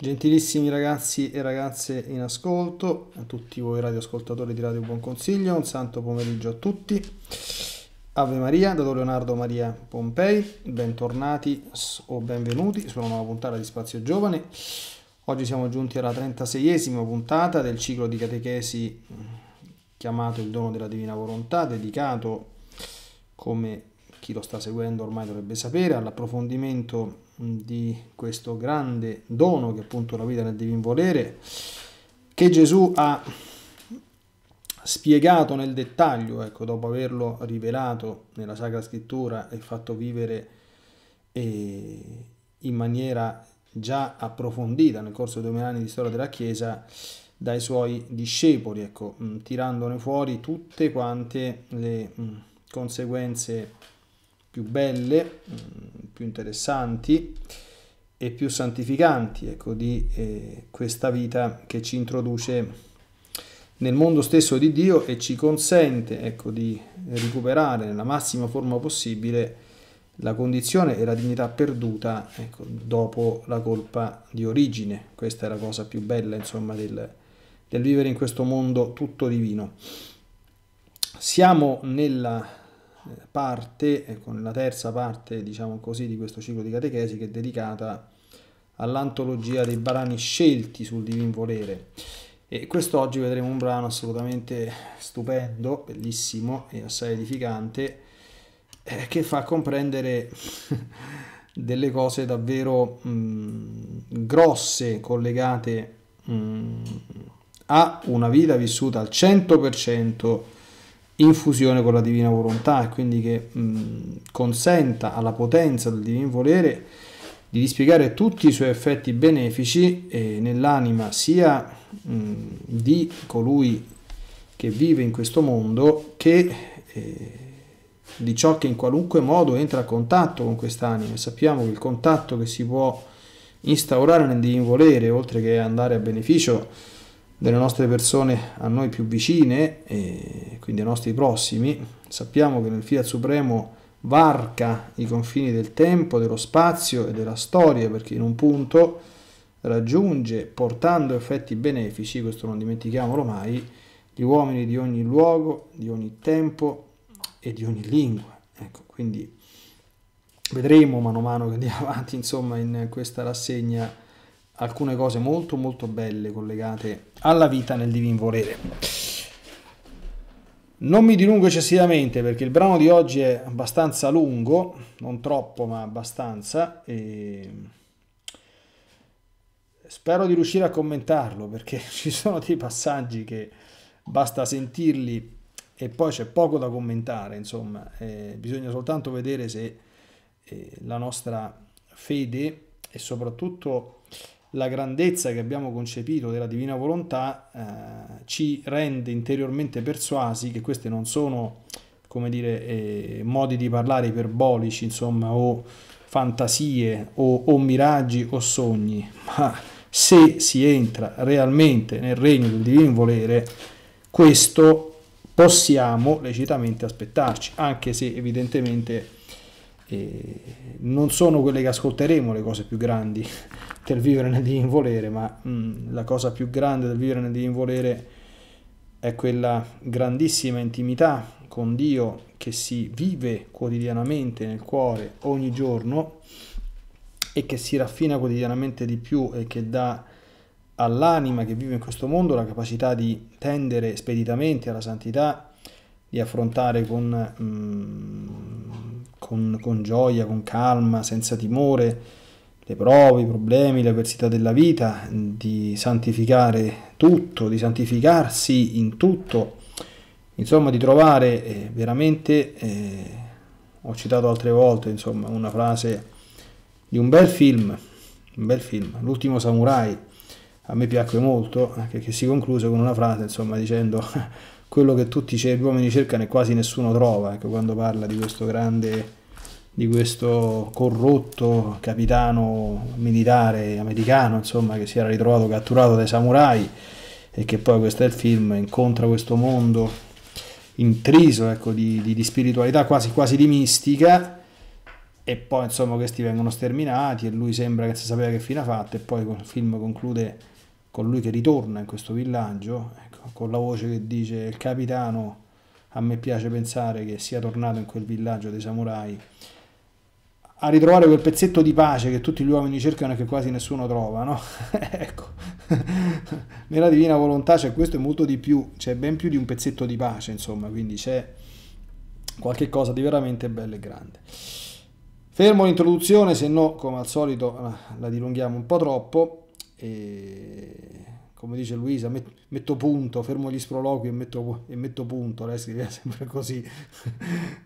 Gentilissimi ragazzi e ragazze in ascolto, a tutti voi radioascoltatori di Radio Buon Consiglio, un santo pomeriggio a tutti. Ave Maria, da Leonardo Maria Pompei, bentornati o benvenuti su una nuova puntata di Spazio Giovane. Oggi siamo giunti alla 36esima puntata del ciclo di catechesi mm, chiamato Il dono della Divina Volontà, dedicato, come chi lo sta seguendo ormai dovrebbe sapere, all'approfondimento di questo grande dono che è appunto la vita nel divin volere, che Gesù ha spiegato nel dettaglio, ecco, dopo averlo rivelato nella Sacra Scrittura e fatto vivere eh, in maniera già approfondita nel corso dei due anni di storia della Chiesa, dai suoi discepoli, ecco, mh, tirandone fuori tutte quante le mh, conseguenze più belle, mm, più interessanti e più santificanti ecco, di eh, questa vita che ci introduce nel mondo stesso di Dio e ci consente ecco, di recuperare nella massima forma possibile la condizione e la dignità perduta ecco, dopo la colpa di origine. Questa è la cosa più bella insomma, del, del vivere in questo mondo tutto divino. Siamo nella parte, eh, con la terza parte, diciamo così, di questo ciclo di catechesi che è dedicata all'antologia dei brani scelti sul divin volere. E quest'oggi vedremo un brano assolutamente stupendo, bellissimo e assai edificante, eh, che fa comprendere delle cose davvero mh, mm, grosse collegate mh, mm, a una vita vissuta al 100% in fusione con la divina volontà e quindi che mh, consenta alla potenza del divino volere di dispiegare tutti i suoi effetti benefici eh, nell'anima sia mh, di colui che vive in questo mondo che eh, di ciò che in qualunque modo entra a contatto con quest'anima. Sappiamo che il contatto che si può instaurare nel divino volere, oltre che andare a beneficio delle nostre persone a noi più vicine, quindi ai nostri prossimi. Sappiamo che nel Fiat Supremo varca i confini del tempo, dello spazio e della storia, perché in un punto raggiunge, portando effetti benefici, questo non dimentichiamolo mai, gli uomini di ogni luogo, di ogni tempo e di ogni lingua. Ecco, quindi vedremo mano a mano che andiamo avanti, insomma, in questa rassegna alcune cose molto molto belle collegate alla vita nel divin volere. Non mi dilungo eccessivamente perché il brano di oggi è abbastanza lungo, non troppo ma abbastanza e spero di riuscire a commentarlo perché ci sono dei passaggi che basta sentirli e poi c'è poco da commentare, insomma, eh, bisogna soltanto vedere se eh, la nostra fede e soprattutto la grandezza che abbiamo concepito della divina volontà eh, ci rende interiormente persuasi che questi non sono, come dire, eh, modi di parlare iperbolici, insomma, o fantasie o, o miraggi o sogni, ma se si entra realmente nel regno del divino volere, questo possiamo lecitamente aspettarci, anche se evidentemente eh, non sono quelle che ascolteremo le cose più grandi, del vivere nel volere, ma mh, mm, la cosa più grande del vivere nel volere è quella grandissima intimità con Dio che si vive quotidianamente nel cuore ogni giorno e che si raffina quotidianamente di più e che dà all'anima che vive in questo mondo la capacità di tendere speditamente alla santità, di affrontare con, mh, mm, con, con gioia, con calma, senza timore, le prove, i problemi, le avversità della vita, di santificare tutto, di santificarsi in tutto, insomma di trovare eh, veramente, eh, ho citato altre volte, insomma, una frase di un bel film, un bel film, L'ultimo samurai, a me piacque molto, che, che si concluse con una frase, insomma, dicendo quello che tutti gli uomini cercano e quasi nessuno trova, ecco, quando parla di questo grande di questo corrotto capitano militare americano, insomma, che si era ritrovato catturato dai samurai e che poi questo è il film, incontra questo mondo intriso ecco, di, di, di spiritualità, quasi, quasi di mistica, e poi insomma questi vengono sterminati e lui sembra che si sapeva che fine ha fatto, e poi il film conclude con lui che ritorna in questo villaggio, ecco, con la voce che dice il capitano, a me piace pensare che sia tornato in quel villaggio dei samurai a ritrovare quel pezzetto di pace che tutti gli uomini cercano e che quasi nessuno trova, no? ecco, nella divina volontà c'è questo e molto di più, c'è ben più di un pezzetto di pace, insomma, quindi c'è qualche cosa di veramente bello e grande. Fermo l'introduzione, se no, come al solito, la dilunghiamo un po' troppo e come dice Luisa, met, metto punto, fermo gli sproloqui e metto, e metto punto, lei scriveva sempre così.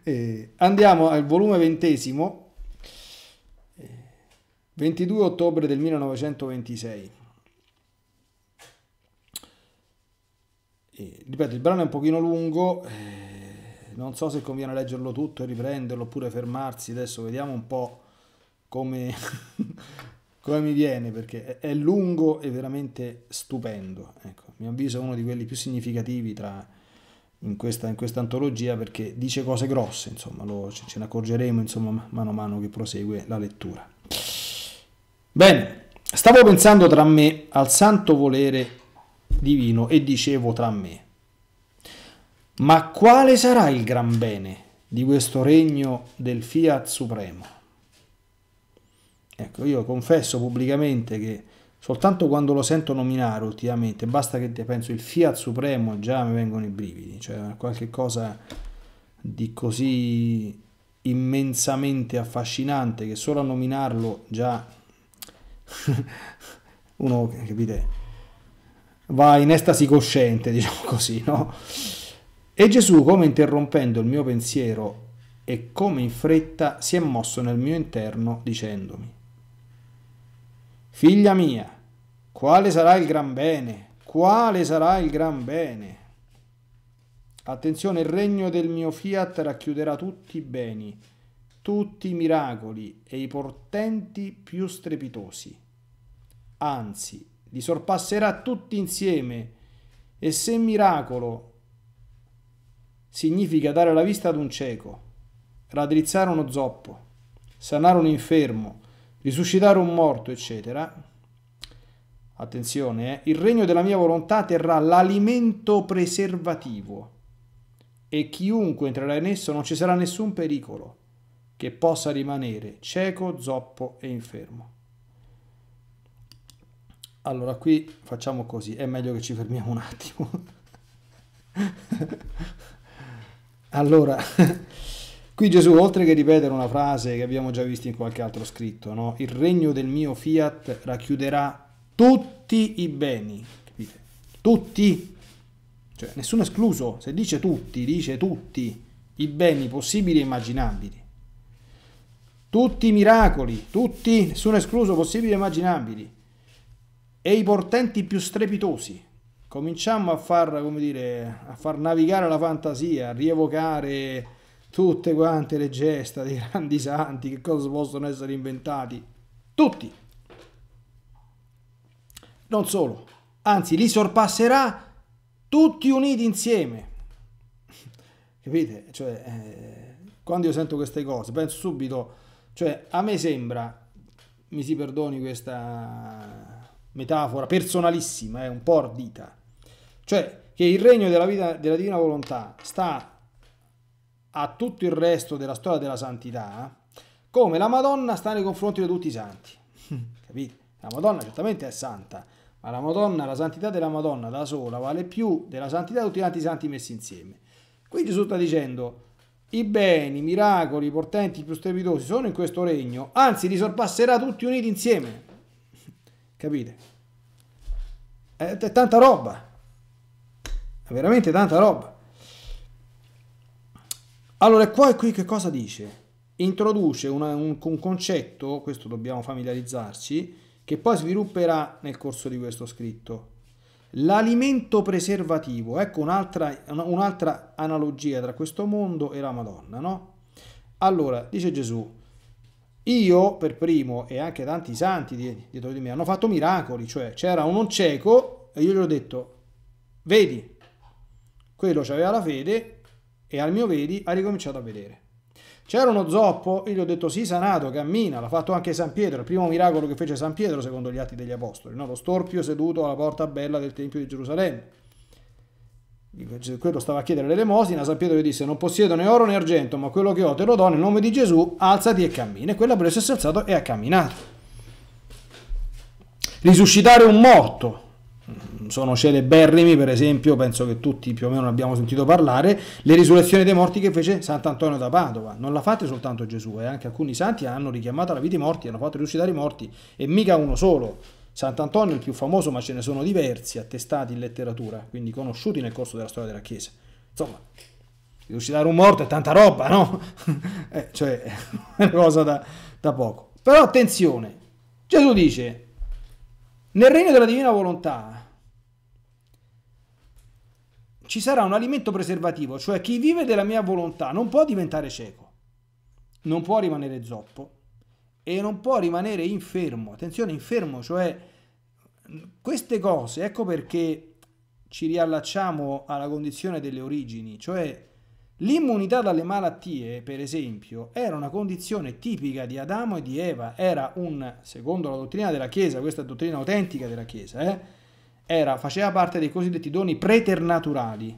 e andiamo al volume ventesimo, 22 ottobre del 1926. E, ripeto, il brano è un pochino lungo, eh, non so se conviene leggerlo tutto e riprenderlo oppure fermarsi, adesso vediamo un po' come, come mi viene, perché è, lungo e veramente stupendo. Ecco, mi avviso è uno di quelli più significativi tra... In questa, in questa, antologia perché dice cose grosse, insomma, lo, ce, ce ne accorgeremo insomma, mano a mano che prosegue la lettura. Bene, stavo pensando tra me al santo volere divino e dicevo tra me, ma quale sarà il gran bene di questo regno del fiat supremo? Ecco, io confesso pubblicamente che soltanto quando lo sento nominare ultimamente, basta che penso il fiat supremo, già mi vengono i brividi, cioè qualche cosa di così immensamente affascinante che solo a nominarlo già uno, capite, va in estasi cosciente, diciamo così, no? E Gesù, come interrompendo il mio pensiero e come in fretta, si è mosso nel mio interno dicendomi, Figlia mia, quale sarà il gran bene? Quale sarà il gran bene? Attenzione, il regno del mio fiat racchiuderà tutti i beni tutti i miracoli e i portenti più strepitosi. Anzi, li sorpasserà tutti insieme e se miracolo significa dare la vista ad un cieco, raddrizzare uno zoppo, sanare un infermo, risuscitare un morto, eccetera, attenzione, eh, il regno della mia volontà terrà l'alimento preservativo e chiunque entrerà in esso non ci sarà nessun pericolo che possa rimanere cieco, zoppo e infermo. Allora qui facciamo così, è meglio che ci fermiamo un attimo. allora, qui Gesù, oltre che ripetere una frase che abbiamo già visto in qualche altro scritto, no? il regno del mio fiat racchiuderà tutti i beni, capite? Tutti, cioè nessuno escluso, se dice tutti, dice tutti i beni possibili e immaginabili tutti i miracoli, tutti, nessuno escluso, possibili e immaginabili, e i portenti più strepitosi. Cominciamo a far, come dire, a far navigare la fantasia, a rievocare tutte quante le gesta dei grandi santi, che cosa possono essere inventati, tutti. Non solo, anzi li sorpasserà tutti uniti insieme. Capite? Cioè, eh, quando io sento queste cose, penso subito cioè, a me sembra, mi si perdoni questa metafora personalissima, è eh, un po' ardita, cioè che il regno della, vita, della divina volontà sta a tutto il resto della storia della santità, come la Madonna sta nei confronti di tutti i santi. Capite? La Madonna certamente è santa, ma la Madonna, la santità della Madonna da sola vale più della santità di tutti i santi messi insieme. Quindi Gesù sta dicendo i beni, i miracoli, i portenti più strepitosi sono in questo regno, anzi li sorpasserà tutti uniti insieme. Capite? È, è tanta roba. È veramente tanta roba. Allora, qua qui che cosa dice? Introduce una, un, un concetto, questo dobbiamo familiarizzarci, che poi svilupperà nel corso di questo scritto L'alimento preservativo, ecco un'altra, un'altra analogia tra questo mondo e la Madonna, no? Allora, dice Gesù, io per primo e anche tanti santi dietro di me hanno fatto miracoli, cioè c'era un cieco e io gli ho detto, vedi, quello aveva la fede e al mio vedi ha ricominciato a vedere. C'era uno zoppo, io gli ho detto sì, sanato, cammina, l'ha fatto anche San Pietro, il primo miracolo che fece San Pietro secondo gli atti degli Apostoli, no? lo storpio seduto alla porta bella del Tempio di Gerusalemme. Quello stava a chiedere l'elemosina, San Pietro gli disse non possiedo né oro né argento, ma quello che ho te lo do nel nome di Gesù, alzati e cammina. E quella presa si è alzato e ha camminato. Risuscitare un morto, sono celeberrimi, per esempio, penso che tutti più o meno ne abbiamo sentito parlare, le risurrezioni dei morti che fece Sant'Antonio da Padova. Non l'ha fatta soltanto Gesù, e eh, anche alcuni santi hanno richiamato la vita i morti, hanno fatto risuscitare i morti, e mica uno solo. Sant'Antonio è il più famoso, ma ce ne sono diversi attestati in letteratura, quindi conosciuti nel corso della storia della Chiesa. Insomma, risuscitare un morto è tanta roba, no? eh, cioè, è una cosa da, da poco. Però attenzione, Gesù dice, nel regno della divina volontà ci sarà un alimento preservativo, cioè chi vive della mia volontà non può diventare cieco, non può rimanere zoppo e non può rimanere infermo. Attenzione, infermo, cioè queste cose, ecco perché ci riallacciamo alla condizione delle origini, cioè l'immunità dalle malattie, per esempio, era una condizione tipica di Adamo e di Eva, era un, secondo la dottrina della Chiesa, questa è dottrina autentica della Chiesa, eh, era, faceva parte dei cosiddetti doni preternaturali,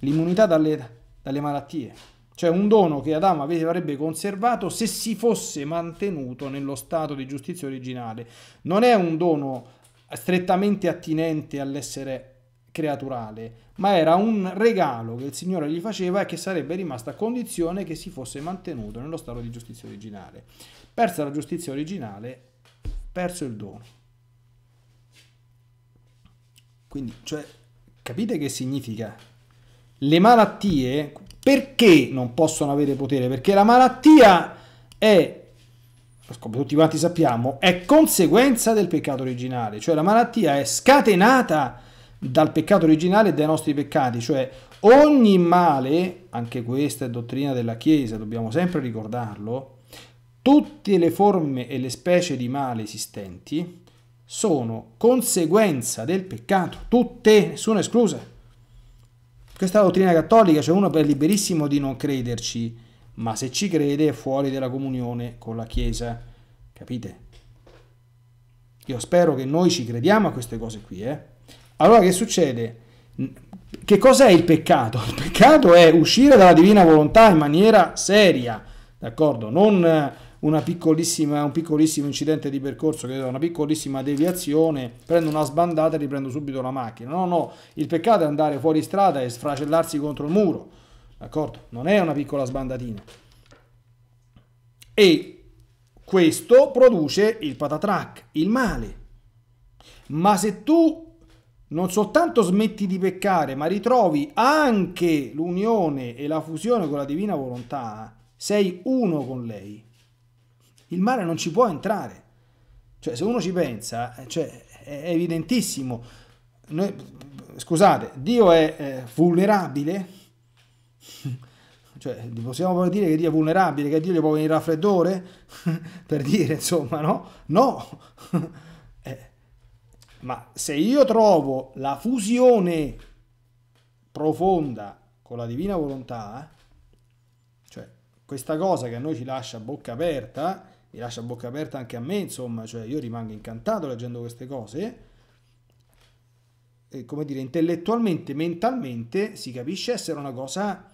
l'immunità dalle, dalle malattie, cioè un dono che Adamo avrebbe conservato se si fosse mantenuto nello stato di giustizia originale. Non è un dono strettamente attinente all'essere creaturale, ma era un regalo che il Signore gli faceva e che sarebbe rimasto a condizione che si fosse mantenuto nello stato di giustizia originale. Persa la giustizia originale, perso il dono. Quindi, cioè, capite che significa? Le malattie, perché non possono avere potere? Perché la malattia è, come tutti quanti sappiamo, è conseguenza del peccato originale, cioè la malattia è scatenata dal peccato originale e dai nostri peccati, cioè ogni male, anche questa è dottrina della Chiesa, dobbiamo sempre ricordarlo, tutte le forme e le specie di male esistenti sono conseguenza del peccato, tutte, nessuna esclusa. Questa è la dottrina cattolica, cioè uno è liberissimo di non crederci, ma se ci crede è fuori della comunione con la Chiesa, capite? Io spero che noi ci crediamo a queste cose qui, eh? Allora che succede? Che cos'è il peccato? Il peccato è uscire dalla divina volontà in maniera seria, d'accordo? Non una piccolissima, un piccolissimo incidente di percorso, che una piccolissima deviazione, prendo una sbandata e riprendo subito la macchina. No, no, il peccato è andare fuori strada e sfracellarsi contro il muro, d'accordo? Non è una piccola sbandatina. E questo produce il patatrack, il male. Ma se tu non soltanto smetti di peccare, ma ritrovi anche l'unione e la fusione con la divina volontà, sei uno con lei il mare non ci può entrare. Cioè, se uno ci pensa, eh, cioè, è evidentissimo. Noi, scusate, Dio è eh, vulnerabile? cioè, possiamo dire che Dio è vulnerabile, che Dio gli può venire raffreddore? per dire, insomma, no? No! eh, ma se io trovo la fusione profonda con la divina volontà, cioè questa cosa che a noi ci lascia bocca aperta, mi lascia bocca aperta anche a me, insomma, cioè io rimango incantato leggendo queste cose. E, come dire, intellettualmente, mentalmente si capisce essere una cosa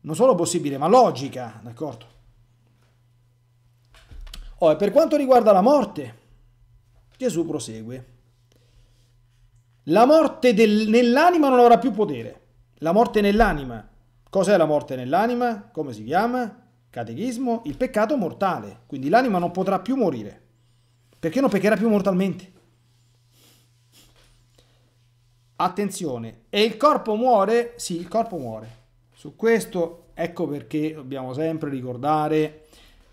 non solo possibile, ma logica, d'accordo? Oh, e per quanto riguarda la morte, Gesù prosegue. La morte del, nell'anima non avrà più potere. La morte nell'anima. Cos'è la morte nell'anima? Come si chiama? Catechismo, il peccato mortale, quindi l'anima non potrà più morire, perché non peccherà più mortalmente. Attenzione, e il corpo muore? Sì, il corpo muore. Su questo ecco perché dobbiamo sempre ricordare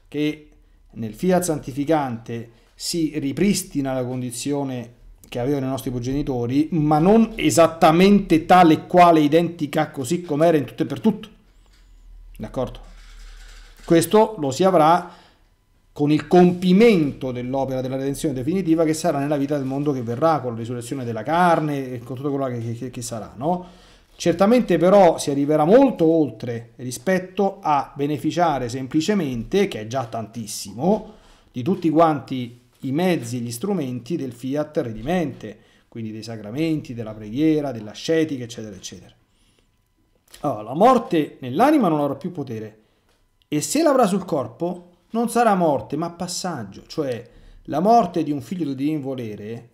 che nel fiat santificante si ripristina la condizione che avevano i nostri progenitori, ma non esattamente tale e quale identica così com'era in tutto e per tutto. D'accordo? Questo lo si avrà con il compimento dell'opera della redenzione definitiva che sarà nella vita del mondo che verrà, con la risurrezione della carne e con tutto quello che, che, che sarà. No? Certamente però si arriverà molto oltre rispetto a beneficiare semplicemente, che è già tantissimo, di tutti quanti i mezzi e gli strumenti del fiat redimente, quindi dei sacramenti, della preghiera, dell'ascetica, eccetera, eccetera. Allora, la morte nell'anima non avrà più potere, e se l'avrà sul corpo non sarà morte ma passaggio, cioè la morte di un figlio del divin volere.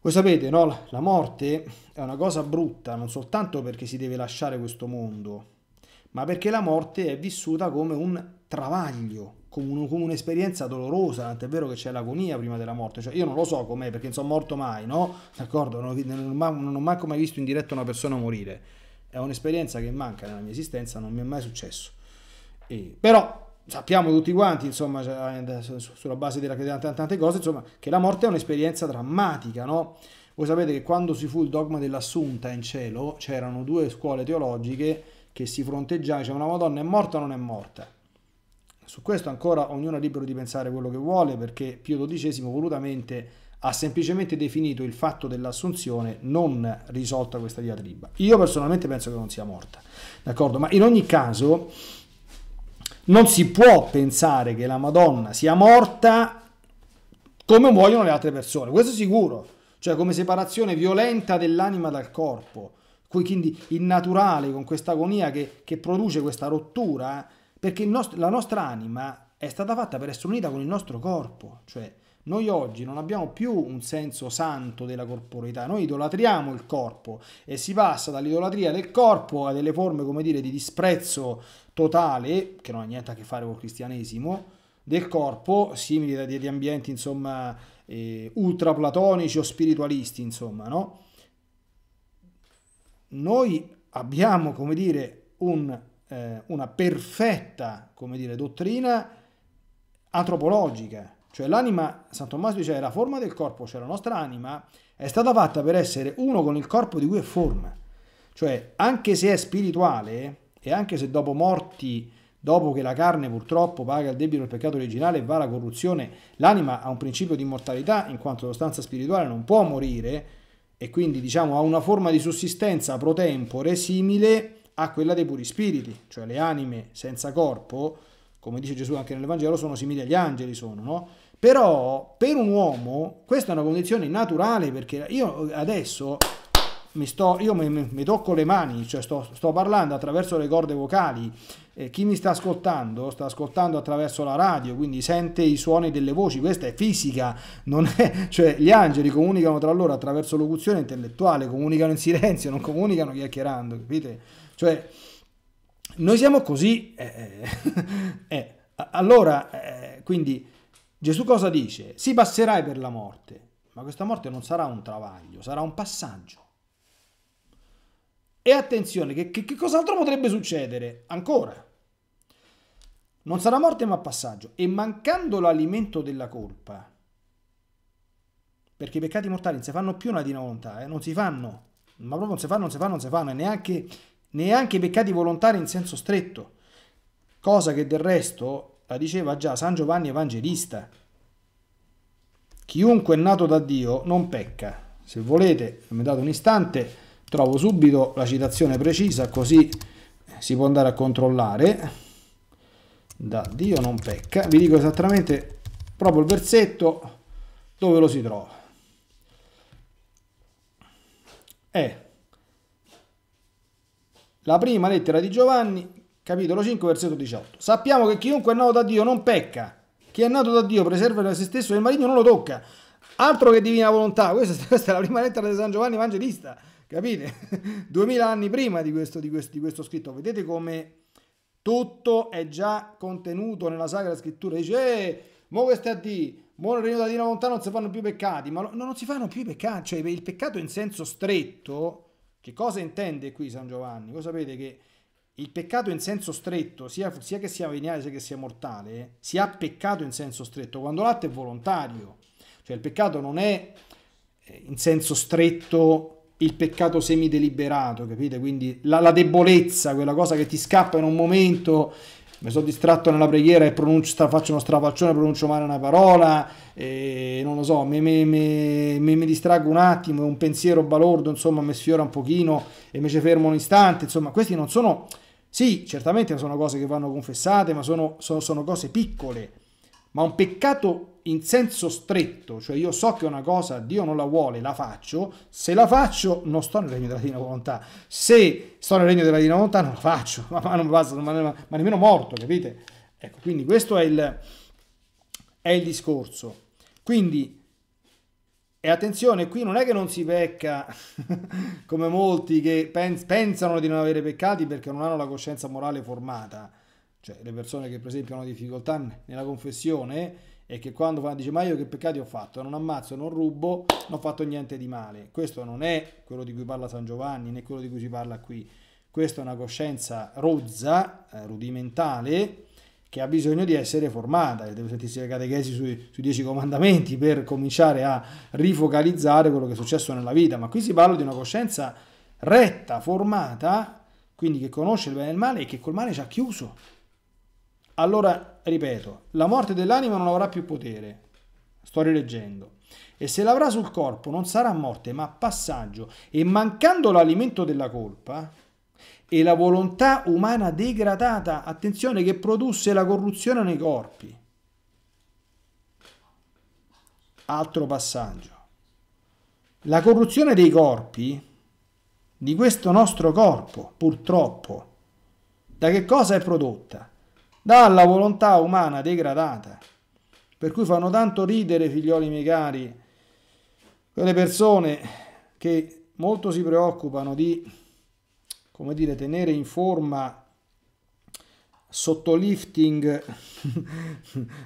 Voi sapete, no? la morte è una cosa brutta non soltanto perché si deve lasciare questo mondo, ma perché la morte è vissuta come un travaglio, come, un'esperienza dolorosa, tant'è vero che c'è l'agonia prima della morte, cioè io non lo so com'è perché non sono morto mai, no? D'accordo, non, non, non ho manco mai visto in diretta una persona morire, è un'esperienza che manca nella mia esistenza, non mi è mai successo. E, però sappiamo tutti quanti, insomma, cioè, eh, sulla base della credenza tante cose, insomma, che la morte è un'esperienza drammatica, no? Voi sapete che quando si fu il dogma dell'assunta in cielo, c'erano due scuole teologiche che si fronteggiavano, dicevano la Madonna è morta o non è morta. Su questo ancora ognuno è libero di pensare quello che vuole, perché Pio XII volutamente ha semplicemente definito il fatto dell'assunzione non risolta questa diatriba. Io personalmente penso che non sia morta, d'accordo? Ma in ogni caso non si può pensare che la Madonna sia morta come muoiono le altre persone, questo è sicuro, cioè come separazione violenta dell'anima dal corpo, quindi innaturale con questa agonia che, che produce questa rottura, perché nostro, la nostra anima è stata fatta per essere unita con il nostro corpo, cioè noi oggi non abbiamo più un senso santo della corporeità, noi idolatriamo il corpo e si passa dall'idolatria del corpo a delle forme, come dire, di disprezzo totale, che non ha niente a che fare col cristianesimo, del corpo, simili a degli ambienti, insomma, eh, ultraplatonici o spiritualisti, insomma, no? Noi abbiamo, come dire, un, eh, una perfetta, come dire, dottrina antropologica, cioè l'anima, San Tommaso dice, è la forma del corpo, cioè la nostra anima è stata fatta per essere uno con il corpo di cui è forma, cioè anche se è spirituale, e anche se dopo morti, dopo che la carne purtroppo paga il debito del peccato originale e va la corruzione, l'anima ha un principio di immortalità in quanto sostanza spirituale non può morire e quindi diciamo ha una forma di sussistenza pro tempore simile a quella dei puri spiriti, cioè le anime senza corpo, come dice Gesù anche nel Vangelo, sono simili agli angeli, sono, no? Però per un uomo questa è una condizione naturale perché io adesso mi sto, io mi, mi, tocco le mani, cioè sto, sto parlando attraverso le corde vocali, eh, chi mi sta ascoltando sta ascoltando attraverso la radio, quindi sente i suoni delle voci, questa è fisica, è, cioè gli angeli comunicano tra loro attraverso locuzione intellettuale, comunicano in silenzio, non comunicano chiacchierando, capite? Cioè, noi siamo così, eh, eh, eh allora, eh, quindi Gesù cosa dice? Si passerai per la morte, ma questa morte non sarà un travaglio, sarà un passaggio. E attenzione, che, che, che cos'altro potrebbe succedere? Ancora. Non sarà morte ma passaggio. E mancando l'alimento della colpa, perché i peccati mortali non si fanno più una divina volontà, eh? non si fanno, ma proprio non si fanno, non si fanno, non si fanno, e neanche, neanche i peccati volontari in senso stretto, cosa che del resto la diceva già San Giovanni Evangelista. Chiunque è nato da Dio non pecca. Se volete, mi date un istante trovo subito la citazione precisa così si può andare a controllare da Dio non pecca vi dico esattamente proprio il versetto dove lo si trova è la prima lettera di Giovanni capitolo 5 versetto 18 sappiamo che chiunque è nato da Dio non pecca chi è nato da Dio preserva da se stesso e il marito non lo tocca altro che divina volontà questa, questa è la prima lettera di San Giovanni Evangelista capite? 2000 anni prima di questo, di, questo, di questo scritto, vedete come tutto è già contenuto nella Sacra Scrittura, dice, eh, mo che stai a dire, mo nel regno da Dino lontano non si fanno più peccati, ma no, non si fanno più i peccati, cioè il peccato in senso stretto, che cosa intende qui San Giovanni? Voi sapete che il peccato in senso stretto, sia, sia che sia veniale sia che sia mortale, si ha peccato in senso stretto, quando l'atto è volontario, cioè il peccato non è eh, in senso stretto il peccato semideliberato, capite? Quindi la, la, debolezza, quella cosa che ti scappa in un momento, mi sono distratto nella preghiera e pronuncio, faccio uno strafaccione, pronuncio male una parola, e non lo so, mi, mi, mi, mi distraggo un attimo, un pensiero balordo, insomma, mi sfiora un pochino e mi ci fermo un istante, insomma, questi non sono... Sì, certamente sono cose che vanno confessate, ma sono, sono, sono cose piccole, ma un peccato in senso stretto, cioè io so che una cosa Dio non la vuole, la faccio, se la faccio non sto nel regno della divina volontà, se sto nel regno della divina volontà non la faccio, ma, ma non basta, ma, ma, ma, nemmeno morto, capite? Ecco, quindi questo è il, è il discorso. Quindi, e attenzione, qui non è che non si pecca come molti che pens- pensano di non avere peccati perché non hanno la coscienza morale formata, cioè le persone che per esempio hanno difficoltà nella confessione, e che quando dice ma io che peccati ho fatto, non ammazzo, non rubo, non ho fatto niente di male. Questo non è quello di cui parla San Giovanni né quello di cui si parla qui. Questa è una coscienza rozza, eh, rudimentale, che ha bisogno di essere formata, deve sentirsi le catechesi sui, sui dieci comandamenti per cominciare a rifocalizzare quello che è successo nella vita, ma qui si parla di una coscienza retta, formata, quindi che conosce il bene e il male e che col male ci ha chiuso. Allora ripeto, la morte dell'anima non avrà più potere. Sto rileggendo. E se l'avrà sul corpo non sarà morte, ma passaggio. E mancando l'alimento della colpa e la volontà umana degradata, attenzione, che produsse la corruzione nei corpi. Altro passaggio. La corruzione dei corpi, di questo nostro corpo, purtroppo, da che cosa è prodotta? dalla volontà umana degradata. Per cui fanno tanto ridere, figlioli miei cari, quelle persone che molto si preoccupano di, come dire, tenere in forma sotto lifting,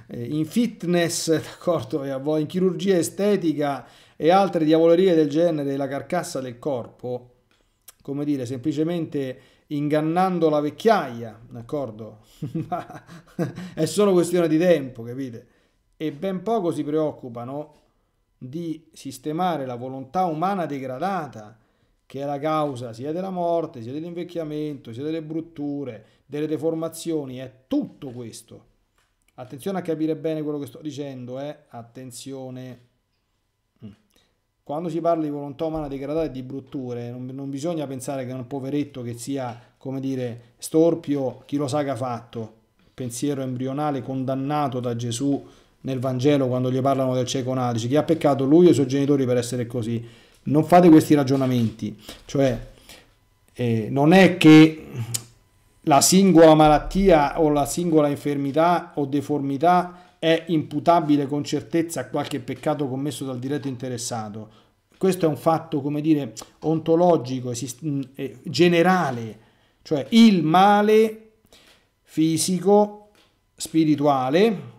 eh, in fitness, d'accordo, in chirurgia estetica e altre diavolerie del genere, la carcassa del corpo, come dire, semplicemente ingannando la vecchiaia, d'accordo? Ma è solo questione di tempo, capite? E ben poco si preoccupano di sistemare la volontà umana degradata, che è la causa sia della morte, sia dell'invecchiamento, sia delle brutture, delle deformazioni, è tutto questo. Attenzione a capire bene quello che sto dicendo, eh? Attenzione quando si parla di volontà umana degradata e di brutture, non, non bisogna pensare che è un poveretto che sia, come dire, storpio, chi lo sa che ha fatto, pensiero embrionale condannato da Gesù nel Vangelo quando gli parlano del cieco nadici, chi ha peccato lui e i suoi genitori per essere così. Non fate questi ragionamenti, cioè eh, non è che la singola malattia o la singola infermità o deformità è imputabile con certezza a qualche peccato commesso dal diretto interessato. Questo è un fatto, come dire, ontologico, mm, eh, generale, cioè il male fisico, spirituale,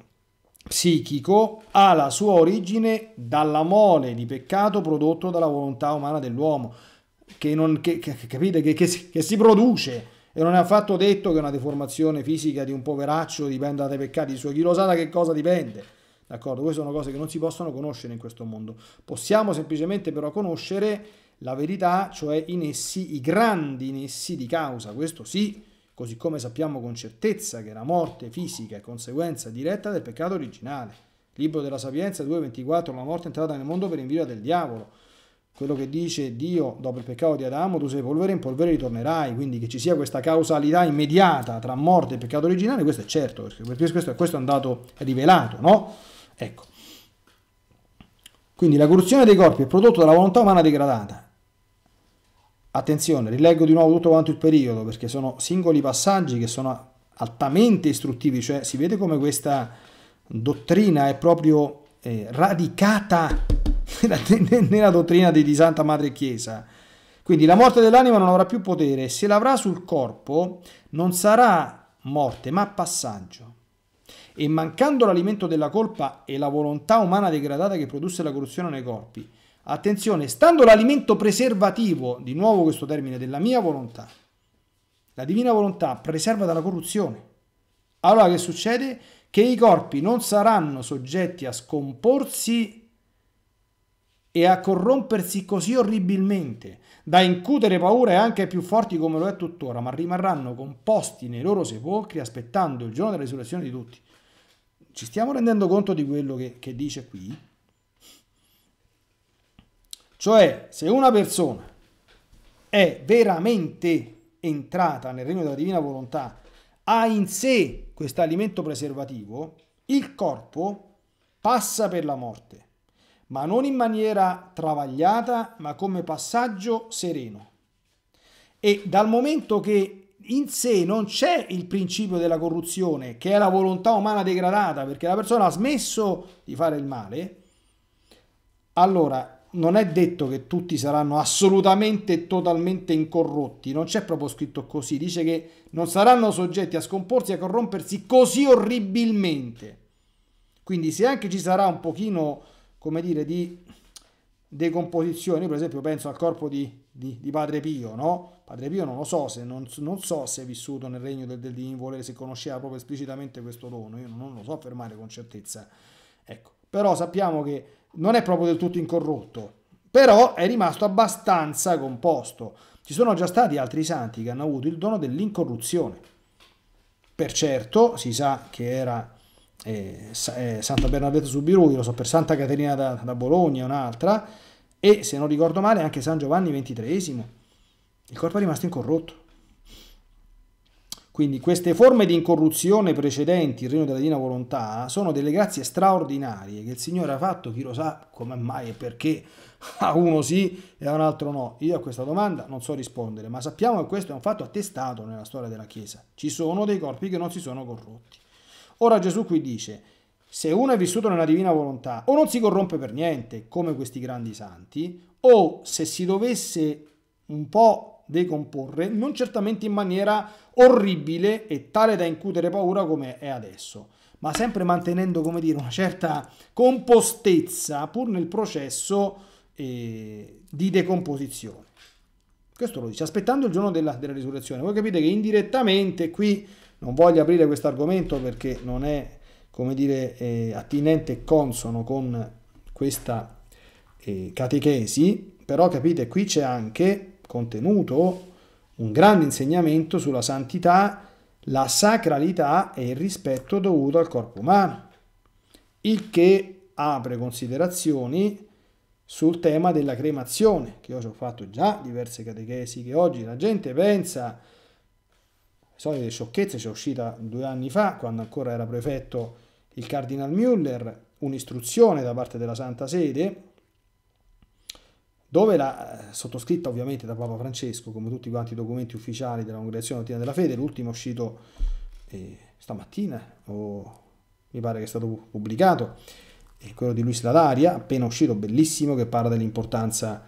psichico ha la sua origine dalla mole di peccato prodotto dalla volontà umana dell'uomo, che, non, che, che, capite, che, che si produce e non è affatto detto che una deformazione fisica di un poveraccio dipenda dai peccati suoi. Chi lo sa da che cosa dipende? D'accordo? Queste sono cose che non si possono conoscere in questo mondo. Possiamo semplicemente però conoscere la verità, cioè i nessi, i grandi nessi di causa. Questo sì, così come sappiamo con certezza che la morte fisica è conseguenza diretta del peccato originale. Libro della Sapienza 2.24, la morte è entrata nel mondo per invidia del diavolo quello che dice Dio dopo il peccato di Adamo, tu sei polvere, in polvere ritornerai, quindi che ci sia questa causalità immediata tra morte e peccato originale, questo è certo, perché questo, questo è andato rivelato, no? Ecco. Quindi la corruzione dei corpi è prodotto dalla volontà umana degradata. Attenzione, rileggo di nuovo tutto quanto il periodo, perché sono singoli passaggi che sono altamente istruttivi, cioè si vede come questa dottrina è proprio eh, radicata nella dottrina di Santa Madre Chiesa. Quindi la morte dell'anima non avrà più potere, se l'avrà sul corpo non sarà morte ma passaggio. E mancando l'alimento della colpa e la volontà umana degradata che produsse la corruzione nei corpi, attenzione, stando l'alimento preservativo, di nuovo questo termine, della mia volontà, la divina volontà preserva dalla corruzione. Allora che succede? Che i corpi non saranno soggetti a scomporsi e a corrompersi così orribilmente da incutere paure anche più forti come lo è tuttora, ma rimarranno composti nei loro sepolcri aspettando il giorno della risurrezione di tutti. Ci stiamo rendendo conto di quello che, che dice qui? Cioè, se una persona è veramente entrata nel regno della divina volontà, ha in sé questo alimento preservativo, il corpo passa per la morte ma non in maniera travagliata, ma come passaggio sereno. E dal momento che in sé non c'è il principio della corruzione, che è la volontà umana degradata, perché la persona ha smesso di fare il male, allora non è detto che tutti saranno assolutamente e totalmente incorrotti, non c'è proprio scritto così, dice che non saranno soggetti a scomporsi e a corrompersi così orribilmente. Quindi se anche ci sarà un pochino come dire, di decomposizione. Io per esempio penso al corpo di, di, di Padre Pio, no? Padre Pio non lo so, se, non, non so se è vissuto nel regno del, del divin volere, se conosceva proprio esplicitamente questo dono, io non lo so affermare con certezza. Ecco, però sappiamo che non è proprio del tutto incorrotto, però è rimasto abbastanza composto. Ci sono già stati altri santi che hanno avuto il dono dell'incorruzione. Per certo, si sa che era eh, Santa Bernadette Zubiruli, lo so per Santa Caterina da, da Bologna, un'altra, e se non ricordo male anche San Giovanni XXIII. Il corpo è rimasto incorrotto. Quindi queste forme di incorruzione precedenti il regno della Divina Volontà sono delle grazie straordinarie che il Signore ha fatto, chi lo sa come mai e perché a uno sì e a un altro no. Io a questa domanda non so rispondere, ma sappiamo che questo è un fatto attestato nella storia della Chiesa. Ci sono dei corpi che non si sono corrotti. Ora Gesù qui dice, se uno è vissuto nella divina volontà, o non si corrompe per niente, come questi grandi santi, o se si dovesse un po' decomporre, non certamente in maniera orribile e tale da incutere paura come è adesso, ma sempre mantenendo, come dire, una certa compostezza pur nel processo eh, di decomposizione. Questo lo dice, aspettando il giorno della, della risurrezione. Voi capite che indirettamente qui non voglio aprire questo argomento perché non è, come dire, eh, attinente e consono con questa eh, catechesi, però capite, qui c'è anche contenuto un grande insegnamento sulla santità, la sacralità e il rispetto dovuto al corpo umano, il che apre considerazioni sul tema della cremazione, che io ho fatto già diverse catechesi, che oggi la gente pensa solite sciocchezze c'è uscita due anni fa, quando ancora era prefetto il Cardinal Müller, un'istruzione da parte della Santa Sede, dove la eh, sottoscritta ovviamente da Papa Francesco, come tutti quanti i documenti ufficiali della Congregazione Mattina della Fede, l'ultimo è uscito eh, stamattina, o mi pare che sia stato pubblicato, è quello di Luis Ladaria, appena uscito, bellissimo, che parla dell'importanza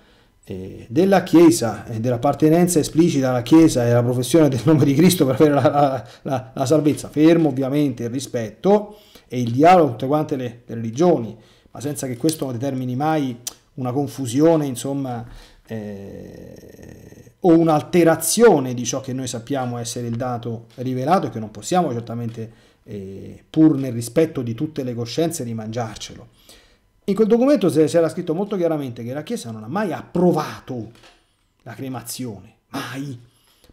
eh, della Chiesa e eh, dell'appartenenza esplicita alla Chiesa e alla professione del nome di Cristo per avere la, la, la salvezza, fermo ovviamente il rispetto e il dialogo con tutte quante le, le, religioni, ma senza che questo determini mai una confusione, insomma, eh, o un'alterazione di ciò che noi sappiamo essere il dato rivelato e che non possiamo certamente, eh, pur nel rispetto di tutte le coscienze, rimangiarcelo. In quel documento si era scritto molto chiaramente che la Chiesa non ha mai approvato la cremazione, mai.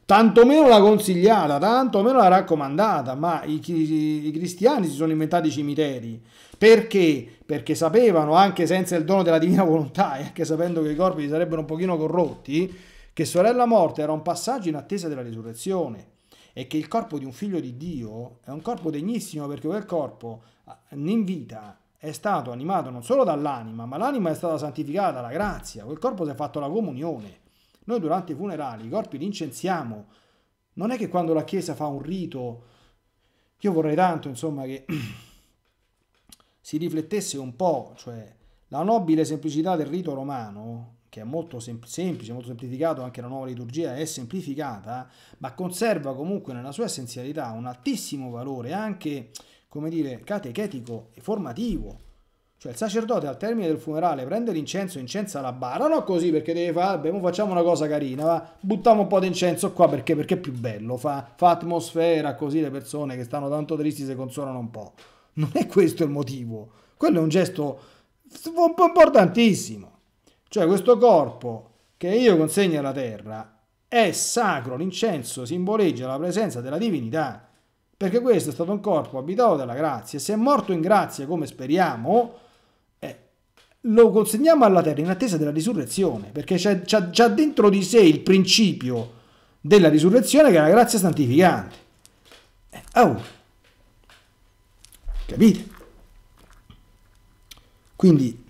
Tantomeno la consigliata, tantomeno la raccomandata, ma i, i, i cristiani si sono inventati i cimiteri. Perché? Perché sapevano, anche senza il dono della divina volontà e anche sapendo che i corpi si sarebbero un pochino corrotti, che sorella morte era un passaggio in attesa della risurrezione e che il corpo di un figlio di Dio è un corpo degnissimo perché quel corpo ah, in vita è stato animato non solo dall'anima, ma l'anima è stata santificata dalla grazia, quel corpo si è fatto la comunione. Noi durante i funerali i corpi li incensiamo. Non è che quando la Chiesa fa un rito, io vorrei tanto insomma che si riflettesse un po', cioè la nobile semplicità del rito romano, che è molto semplice, molto semplificato, anche la nuova liturgia è semplificata, ma conserva comunque nella sua essenzialità un altissimo valore anche come dire, catechetico e formativo. Cioè il sacerdote al termine del funerale prende l'incenso, e incensa la bara, non così perché deve fare, facciamo una cosa carina, va? buttiamo un po' di incenso qua perché, perché è più bello, fa, fa atmosfera, così le persone che stanno tanto tristi si consolano un po'. Non è questo il motivo, quello è un gesto un po' importantissimo. Cioè questo corpo che io consegno alla terra è sacro, l'incenso simboleggia la presenza della divinità perché questo è stato un corpo abitato dalla grazia, se è morto in grazia come speriamo, eh, lo consegniamo alla terra in attesa della risurrezione, perché c'è, c'è già dentro di sé il principio della risurrezione che è la grazia santificante. Eh, oh. Capite? Quindi,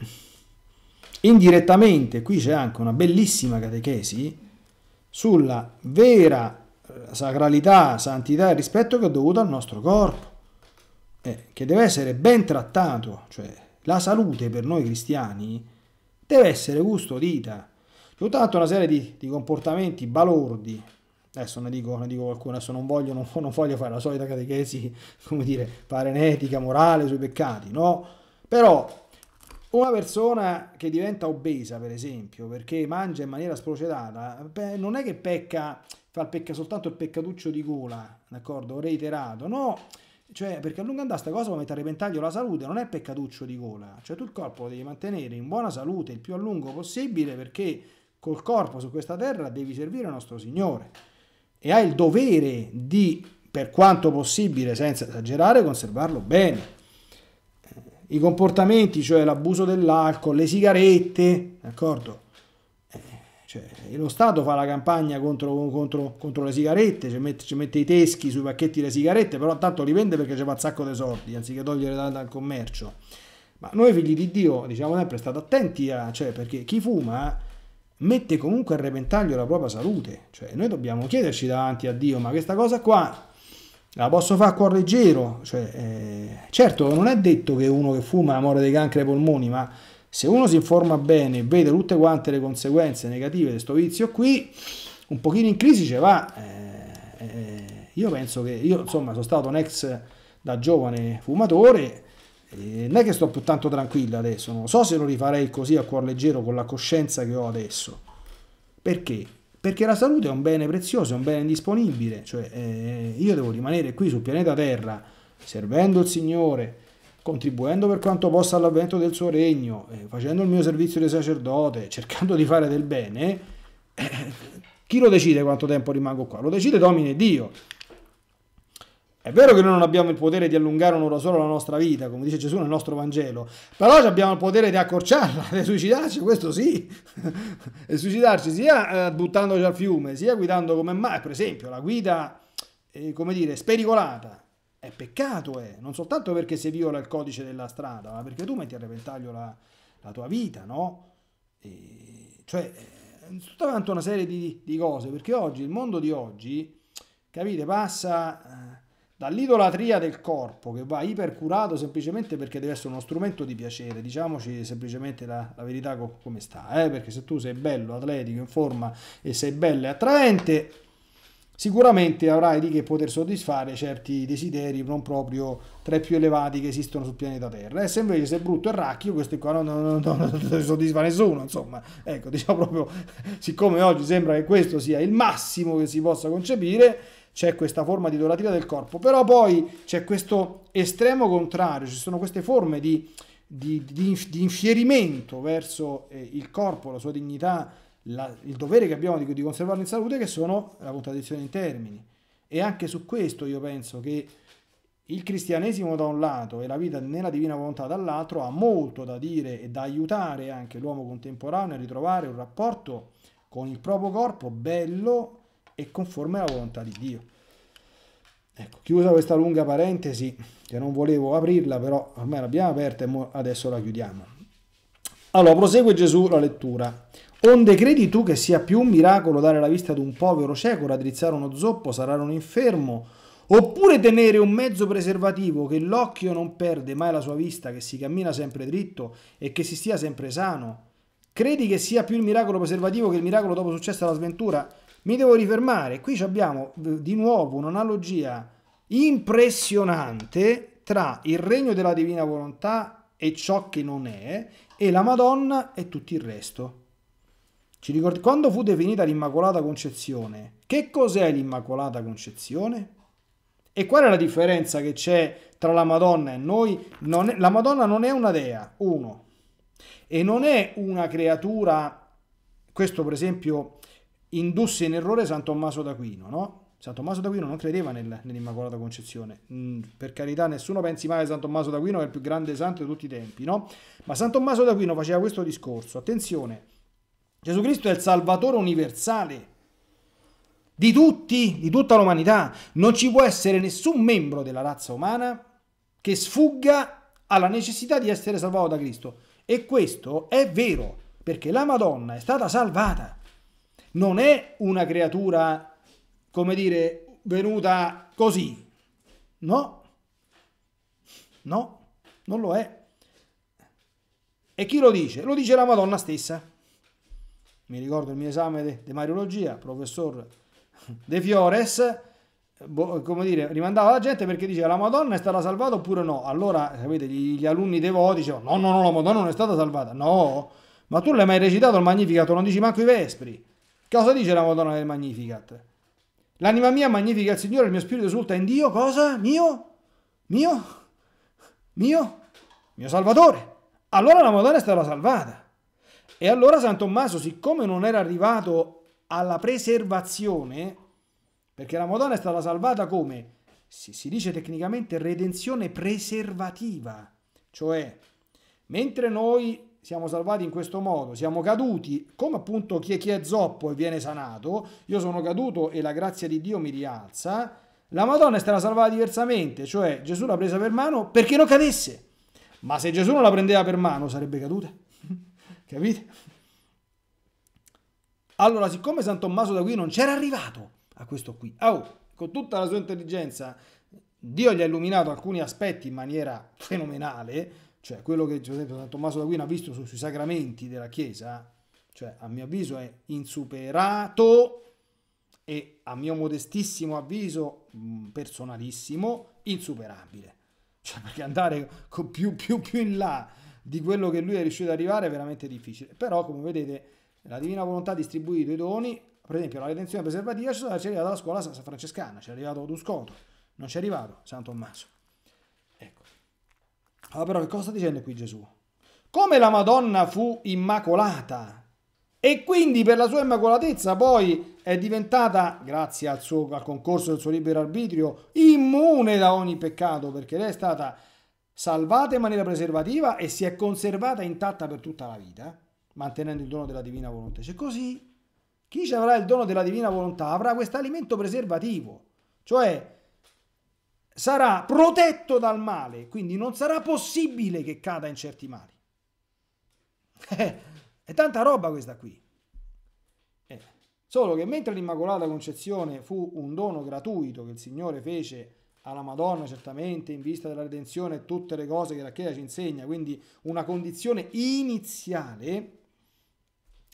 indirettamente, qui c'è anche una bellissima catechesi sulla vera eh, sacralità, santità e rispetto che è dovuto al nostro corpo, eh, che deve essere ben trattato, cioè la salute per noi cristiani deve essere custodita. C'è tutta una serie di, di, comportamenti balordi, adesso ne dico, ne dico qualcuno, adesso non voglio, non, non voglio fare la solita catechesi, come dire, parenetica, etica, morale sui peccati, no? Però una persona che diventa obesa, per esempio, perché mangia in maniera sprocedata, beh, non è che pecca, fa pecca soltanto il peccatuccio di gola, d'accordo? Reiterato, no. Cioè, perché a lungo andare questa cosa può mettere a repentaglio la salute, non è peccatuccio di gola. Cioè, tu il corpo lo devi mantenere in buona salute il più a lungo possibile perché col corpo su questa terra devi servire il nostro Signore. E hai il dovere di, per quanto possibile, senza esagerare, conservarlo bene i comportamenti, cioè l'abuso dell'alcol, le sigarette, d'accordo? Eh, cioè, lo Stato fa la campagna contro, contro, contro le sigarette, ci mette, ci mette, i teschi sui pacchetti delle sigarette, però tanto li vende perché ci fa un sacco di soldi, anziché togliere dal, dal, commercio. Ma noi figli di Dio, diciamo sempre, state attenti, a, cioè, perché chi fuma mette comunque a repentaglio la propria salute. Cioè, noi dobbiamo chiederci davanti a Dio, ma questa cosa qua la posso fare a cuor leggero, cioè, eh, certo non è detto che uno che fuma muore dei cancri ai polmoni, ma se uno si informa bene e vede tutte quante le conseguenze negative di questo vizio qui, un pochino in crisi ce va. Eh, eh, io penso che, io insomma sono stato un ex da giovane fumatore, e non è che sto più tanto tranquillo adesso, non so se lo rifarei così a cuor leggero con la coscienza che ho adesso. Perché? Perché la salute è un bene prezioso, è un bene indisponibile, cioè eh, io devo rimanere qui sul pianeta Terra servendo il Signore, contribuendo per quanto possa all'avvento del suo regno, eh, facendo il mio servizio di sacerdote, cercando di fare del bene, eh, chi lo decide quanto tempo rimango qua? Lo decide Domine Dio. È vero che noi non abbiamo il potere di allungare un'ora sola la nostra vita, come dice Gesù nel nostro Vangelo, però abbiamo il potere di accorciarla, di suicidarci, questo sì, e suicidarci sia eh, buttandoci al fiume, sia guidando come mai, per esempio, la guida, eh, come dire, spericolata, è peccato, eh. non soltanto perché si viola il codice della strada, ma perché tu metti a repentaglio la, la tua vita, no? E, cioè, eh, tutta una serie di, di cose, perché oggi, il mondo di oggi, capite, passa dall'idolatria del corpo che va ipercurato semplicemente perché deve essere uno strumento di piacere, diciamoci semplicemente la, la verità co come sta, eh? perché se tu sei bello, atletico, in forma e sei bello e attraente, sicuramente avrai di che poter soddisfare certi desideri non proprio tra i più elevati che esistono sul pianeta Terra. E se invece sei brutto e racchio, questo qua non, non, non, non, non soddisfa nessuno, insomma. Ecco, diciamo proprio, siccome oggi sembra che questo sia il massimo che si possa concepire, c'è questa forma di doratura del corpo, però poi c'è questo estremo contrario, ci sono queste forme di, di, di, di infierimento verso eh, il corpo, la sua dignità, la, il dovere che abbiamo di, di conservarlo in salute, che sono la contraddizione in termini. E anche su questo io penso che il cristianesimo da un lato e la vita nella divina volontà dall'altro ha molto da dire e da aiutare anche l'uomo contemporaneo a ritrovare un rapporto con il proprio corpo bello e conforme alla volontà di Dio. Ecco, chiusa questa lunga parentesi, che non volevo aprirla, però ormai l'abbiamo aperta e adesso la chiudiamo. Allora, prosegue Gesù la lettura. Onde credi tu che sia più un miracolo dare la vista ad un povero cieco, raddrizzare uno zoppo, sarare un infermo, oppure tenere un mezzo preservativo che l'occhio non perde mai la sua vista, che si cammina sempre dritto e che si stia sempre sano? Credi che sia più il miracolo preservativo che il miracolo dopo successo alla sventura? Mi devo rifermare, qui abbiamo eh, di nuovo un'analogia impressionante tra il regno della divina volontà e ciò che non è, e la Madonna e tutto il resto. Ci ricordi quando fu definita l'Immacolata Concezione? Che cos'è l'Immacolata Concezione? E qual è la differenza che c'è tra la Madonna e noi? È, la Madonna non è una dea, uno, e non è una creatura, questo per esempio indusse in errore San Tommaso d'Aquino, no? San Tommaso d'Aquino non credeva nel, nell'Immacolata Concezione. Mm, per carità, nessuno pensi mai a San Tommaso d'Aquino, è il più grande santo di tutti i tempi, no? Ma San Tommaso d'Aquino faceva questo discorso. Attenzione, Gesù Cristo è il Salvatore universale di tutti, di tutta l'umanità. Non ci può essere nessun membro della razza umana che sfugga alla necessità di essere salvato da Cristo. E questo è vero, perché la Madonna è stata salvata non è una creatura, come dire, venuta così. No, no, non lo è. E chi lo dice? Lo dice la Madonna stessa. Mi ricordo il mio esame di Mariologia, professor De Fiores, come dire, rimandava la gente perché diceva la Madonna è stata salvata oppure no. Allora, sapete, gli, alunni devoti dicevano no, no, no, la Madonna non è stata salvata. No, ma tu l'hai mai recitato il Magnificato, non dici manco i Vespri. Cosa dice la Madonna del Magnificat? L'anima mia magnifica il Signore, il mio spirito esulta in Dio, cosa? Mio? Mio? Mio? Mio Salvatore. Allora la Madonna è stata salvata. E allora San Tommaso, siccome non era arrivato alla preservazione, perché la Madonna è stata salvata come? Si, si dice tecnicamente redenzione preservativa, cioè mentre noi siamo salvati in questo modo, siamo caduti, come appunto chi è, chi è zoppo e viene sanato, io sono caduto e la grazia di Dio mi rialza, la Madonna è stata salvata diversamente, cioè Gesù l'ha presa per mano perché non cadesse, ma se Gesù non la prendeva per mano sarebbe caduta, capite? Allora, siccome San Tommaso da qui non c'era arrivato a questo qui, oh, con tutta la sua intelligenza, Dio gli ha illuminato alcuni aspetti in maniera fenomenale, cioè quello che per esempio San Tommaso d'Aquino ha visto su, sui sacramenti della Chiesa, cioè a mio avviso è insuperato e a mio modestissimo avviso mm, personalissimo insuperabile. Cioè perché andare più, più, più in là di quello che lui è riuscito ad arrivare è veramente difficile. Però come vedete la divina volontà ha distribuito i doni, per esempio la redenzione preservativa ci è arrivata dalla scuola francescana, ci è arrivato Duscoto, non ci è arrivato San Tommaso. Allora però che cosa sta dicendo qui Gesù? Come la Madonna fu immacolata e quindi per la sua immacolatezza poi è diventata, grazie al, suo, al concorso del suo libero arbitrio, immune da ogni peccato perché lei è stata salvata in maniera preservativa e si è conservata intatta per tutta la vita, mantenendo il dono della divina volontà. Cioè così chi ci avrà il dono della divina volontà avrà questo alimento preservativo, cioè sarà protetto dal male, quindi non sarà possibile che cada in certi mali. Eh, è tanta roba questa qui. Eh, solo che mentre l'Immacolata Concezione fu un dono gratuito che il Signore fece alla Madonna, certamente in vista della redenzione e tutte le cose che la Chiesa ci insegna, quindi una condizione iniziale,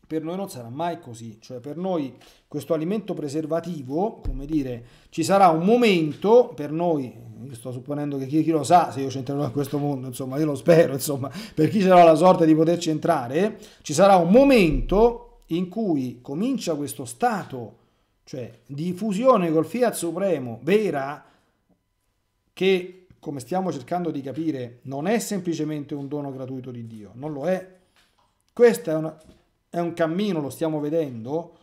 per noi non sarà mai così, cioè per noi questo alimento preservativo, come dire, ci sarà un momento, per noi, io sto supponendo che chi, chi lo sa se io c'entrerò in questo mondo, insomma, io lo spero, insomma, per chi sarà la sorte di poterci entrare, ci sarà un momento in cui comincia questo stato, cioè di fusione col Fiat Supremo, vera, che come stiamo cercando di capire non è semplicemente un dono gratuito di Dio, non lo è. Questa è una è un cammino, lo stiamo vedendo,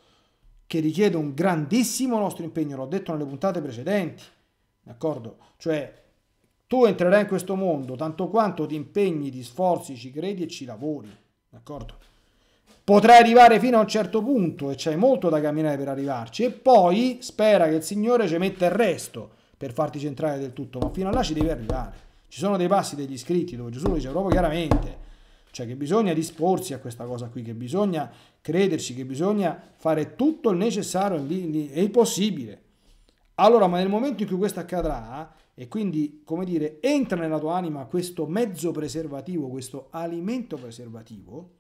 che richiede un grandissimo nostro impegno, l'ho detto nelle puntate precedenti, d'accordo? Cioè, tu entrerai in questo mondo tanto quanto ti impegni, ti sforzi, ci credi e ci lavori, d'accordo? Potrai arrivare fino a un certo punto e c'è molto da camminare per arrivarci e poi spera che il Signore ci metta il resto per farti centrare del tutto, ma fino a là ci devi arrivare. Ci sono dei passi degli scritti dove Gesù dice proprio chiaramente cioè che bisogna disporsi a questa cosa qui, che bisogna crederci, che bisogna fare tutto il necessario e il possibile. Allora, ma nel momento in cui questo accadrà, e quindi, come dire, entra nella tua anima questo mezzo preservativo, questo alimento preservativo,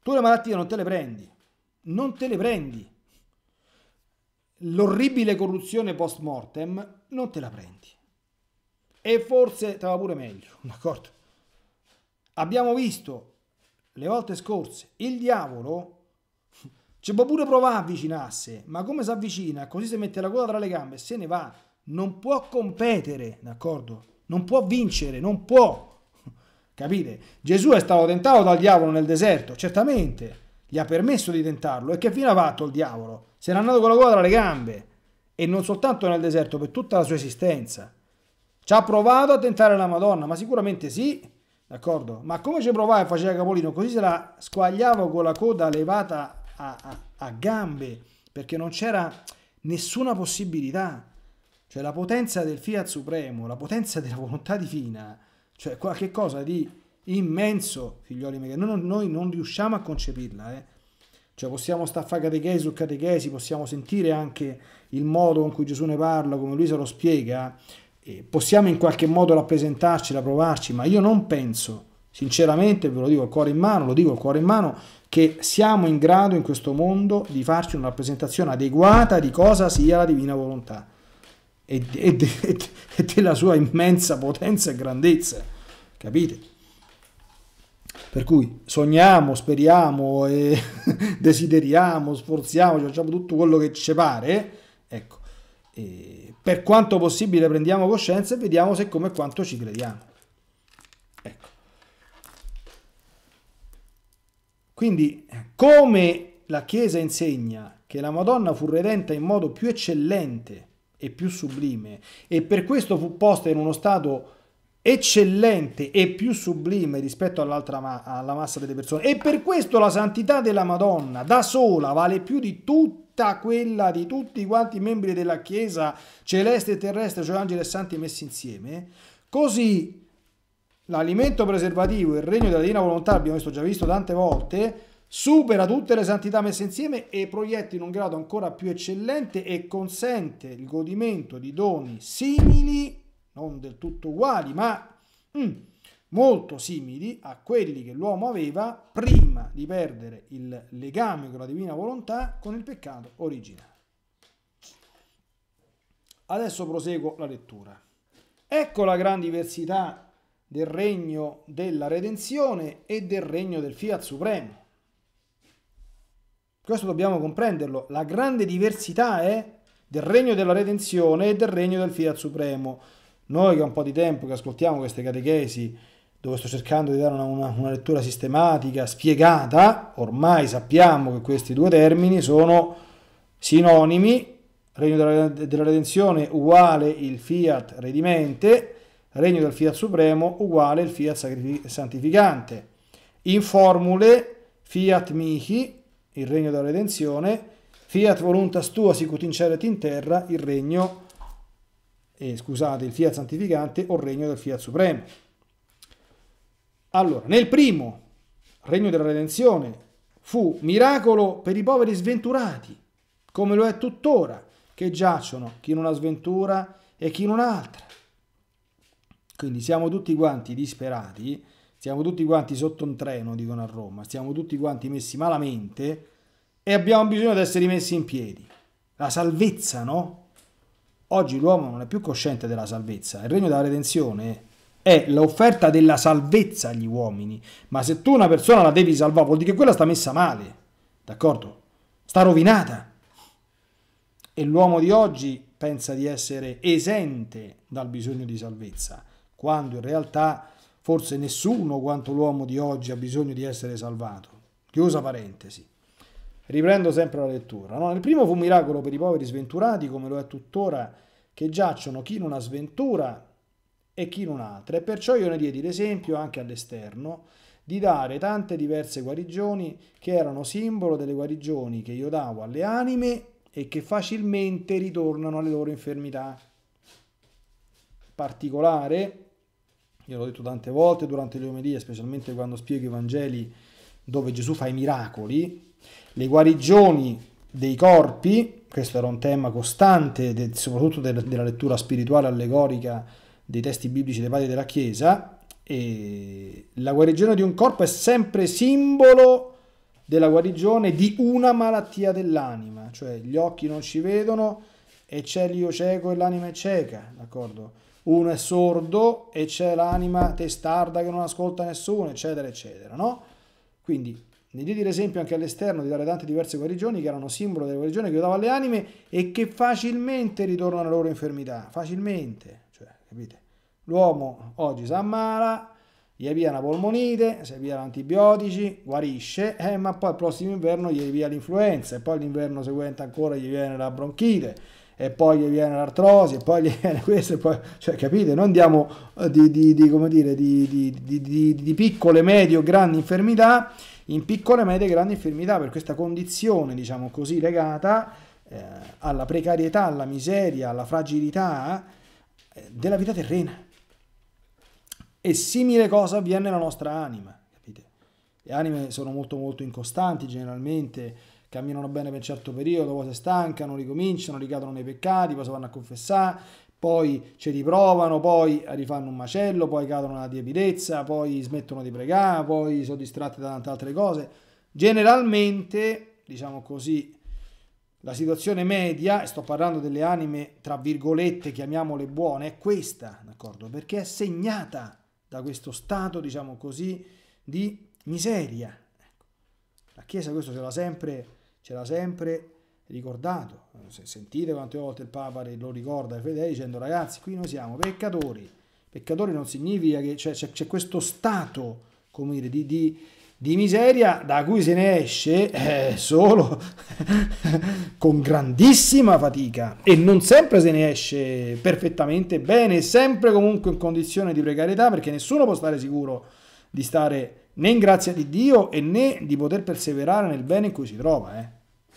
tu le malattie non te le prendi, non te le prendi. L'orribile corruzione post mortem non te la prendi e forse stava pure meglio, d'accordo? Abbiamo visto le volte scorse il diavolo ci può pure provare a avvicinarsi, ma come si avvicina, così si mette la coda tra le gambe e se ne va, non può competere, d'accordo? Non può vincere, non può. Capite? Gesù è stato tentato dal diavolo nel deserto, certamente. Gli ha permesso di tentarlo. E che fine ha fatto il diavolo? Se n'è andato con la coda tra le gambe. E non soltanto nel deserto, per tutta la sua esistenza. Ci ha provato a tentare la Madonna, ma sicuramente sì, d'accordo? Ma come ci provava e faceva capolino? Così se la squagliava con la coda levata a, a, a gambe, perché non c'era nessuna possibilità. Cioè la potenza del Fiat Supremo, la potenza della volontà divina, cioè qualche cosa di immenso, figlioli miei, noi, noi, non riusciamo a concepirla, eh? Cioè possiamo staffare catechesi su catechesi, possiamo sentire anche il modo con cui Gesù ne parla, come lui se lo spiega, possiamo in qualche modo rappresentarcela, provarci, ma io non penso, sinceramente ve lo dico il cuore in mano, lo dico il cuore in mano, che siamo in grado in questo mondo di farci una rappresentazione adeguata di cosa sia la divina volontà e, e, e, e della sua immensa potenza e grandezza, capite? Per cui sogniamo, speriamo, desideriamo, sforziamo, facciamo tutto quello che ci pare, ecco, eh, per quanto possibile prendiamo coscienza e vediamo se come e quanto ci crediamo. Ecco. Quindi come la Chiesa insegna che la Madonna fu redenta in modo più eccellente e più sublime e per questo fu posta in uno stato eccellente e più sublime rispetto all'altra ma alla massa delle persone e per questo la santità della Madonna da sola vale più di tutta quella di tutti quanti i membri della Chiesa celeste e terrestre, cioè angeli e santi messi insieme, così l'alimento preservativo, il regno della divina volontà, abbiamo visto, già visto tante volte, supera tutte le santità messe insieme e proietta in un grado ancora più eccellente e consente il godimento di doni simili non del tutto uguali, ma mm, molto simili a quelli che l'uomo aveva prima di perdere il legame con la divina volontà con il peccato originale. Adesso proseguo la lettura. Ecco la gran diversità del regno della redenzione e del regno del fiat supremo. Questo dobbiamo comprenderlo. La grande diversità è del regno della redenzione e del regno del fiat supremo. Noi che è un po' di tempo che ascoltiamo queste catechesi, dove sto cercando di dare una, una, una lettura sistematica, spiegata, ormai sappiamo che questi due termini sono sinonimi, regno della, della redenzione uguale il fiat redimente, regno del fiat supremo uguale il fiat santificante. In formule fiat mihi, il regno della redenzione, fiat voluntas tua sicut in celet in terra, il regno eh, scusate, il fiat santificante o il regno del fiat supremo. Allora, nel primo regno della redenzione fu miracolo per i poveri sventurati, come lo è tuttora, che giacciono chi in una sventura e chi in un'altra. Quindi siamo tutti quanti disperati, siamo tutti quanti sotto un treno, dicono a Roma, siamo tutti quanti messi malamente e abbiamo bisogno di essere rimessi in piedi. La salvezza, no? Oggi l'uomo non è più cosciente della salvezza. Il regno della redenzione è l'offerta della salvezza agli uomini. Ma se tu una persona la devi salvare, vuol dire che quella sta messa male. D'accordo? Sta rovinata. E l'uomo di oggi pensa di essere esente dal bisogno di salvezza, quando in realtà forse nessuno quanto l'uomo di oggi ha bisogno di essere salvato. Chiusa parentesi. Riprendo sempre la lettura. No? Il primo fu un miracolo per i poveri sventurati, come lo è tuttora, che giacciono chi in una sventura e chi in un'altra, e perciò io ne diedi l'esempio anche all'esterno di dare tante diverse guarigioni che erano simbolo delle guarigioni che io davo alle anime e che facilmente ritornano alle loro infermità. Particolare, io l'ho detto tante volte durante le omelie, specialmente quando spiego i Vangeli dove Gesù fa i miracoli, le guarigioni dei corpi, questo era un tema costante, de, soprattutto de, della lettura spirituale allegorica dei testi biblici dei padri della Chiesa, e la guarigione di un corpo è sempre simbolo della guarigione di una malattia dell'anima, cioè gli occhi non ci vedono e c'è l'io cieco e l'anima è cieca, d'accordo? Uno è sordo e c'è l'anima testarda che non ascolta nessuno, eccetera, eccetera, no? Quindi ne diedi l'esempio anche all'esterno di dare tante diverse guarigioni che erano simbolo delle guarigioni che io davo alle anime e che facilmente ritornano alla loro infermità, facilmente, cioè, capite? L'uomo oggi si ammala, gli avvia una polmonite, si avvia antibiotici, guarisce, eh, ma poi il prossimo inverno gli avvia l'influenza e poi l'inverno seguente ancora gli viene la bronchite e poi gli viene l'artrosi e poi gli viene questo e poi cioè capite non andiamo eh, di, di, di come dire di, di piccole medio grandi infermità in piccole, medie e grandi infermità per questa condizione, diciamo così, legata eh, alla precarietà, alla miseria, alla fragilità eh, della vita terrena. E simile cosa avviene nella nostra anima, capite? Le anime sono molto molto incostanti generalmente, camminano bene per un certo periodo, poi si stancano, ricominciano, ricadono nei peccati, poi si vanno a confessare, poi ci riprovano, poi rifanno un macello, poi cadono nella tiepidezza, poi smettono di pregare, poi sono distratti da tante altre cose. Generalmente, diciamo così, la situazione media, e sto parlando delle anime tra virgolette, chiamiamole buone, è questa, d'accordo? Perché è segnata da questo stato, diciamo così, di miseria. Ecco. La Chiesa questo ce l'ha sempre, ce l'ha sempre ricordato, sentite quante volte il Papa lo ricorda ai fedeli dicendo ragazzi qui noi siamo peccatori, peccatori non significa che c'è, questo stato come dire, di, di, di, miseria da cui se ne esce eh, solo con grandissima fatica e non sempre se ne esce perfettamente bene, sempre comunque in condizione di precarietà perché nessuno può stare sicuro di stare né in grazia di Dio e né di poter perseverare nel bene in cui si trova. Eh.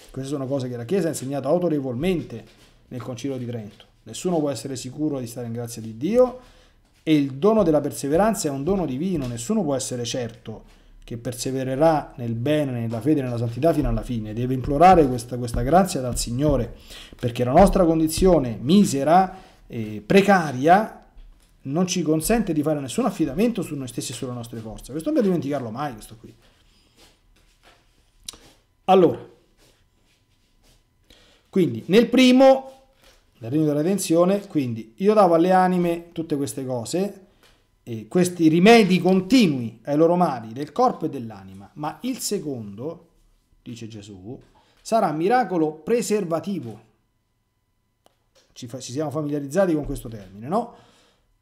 Queste sono cose che la Chiesa ha insegnato autorevolmente nel Concilio di Trento. Nessuno può essere sicuro di stare in grazia di Dio e il dono della perseveranza è un dono divino, nessuno può essere certo che persevererà nel bene, nella fede, nella santità fino alla fine. Deve implorare questa, questa grazia dal Signore, perché la nostra condizione misera e precaria non ci consente di fare nessun affidamento su noi stessi e sulle nostre forze. Questo non dobbiamo dimenticarlo mai, questo qui. Allora, quindi nel primo, nel regno della redenzione, quindi io davo alle anime tutte queste cose, questi rimedi continui ai loro mali del corpo e dell'anima, ma il secondo, dice Gesù, sarà miracolo preservativo. Ci, fa, ci siamo familiarizzati con questo termine, no?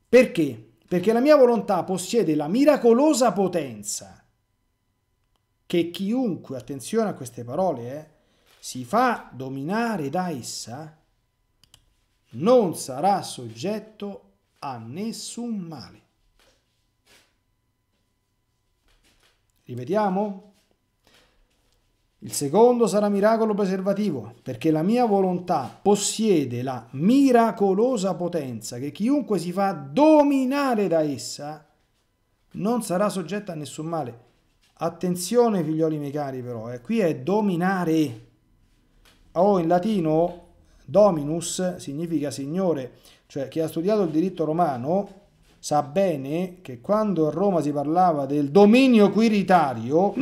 Perché? Perché la mia volontà possiede la miracolosa potenza che chiunque, attenzione a queste parole, eh, si fa dominare da essa, non sarà soggetto a nessun male. Rivediamo? Il secondo sarà miracolo preservativo, perché la mia volontà possiede la miracolosa potenza che chiunque si fa dominare da essa non sarà soggetta a nessun male. Attenzione figlioli miei cari però, eh, qui è dominare o in latino dominus significa signore, cioè chi ha studiato il diritto romano sa bene che quando a Roma si parlava del dominio quiritario,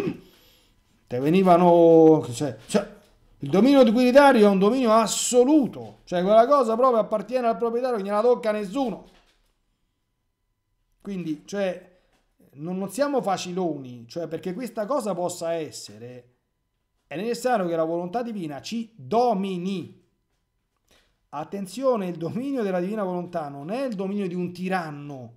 te venivano... Cioè, cioè, il dominio quiritario è un dominio assoluto, cioè quella cosa proprio appartiene al proprietario, che gliela tocca nessuno. Quindi, cioè, non, non siamo faciloni, cioè perché questa cosa possa essere è necessario che la volontà divina ci domini. Attenzione, il dominio della divina volontà non è il dominio di un tiranno,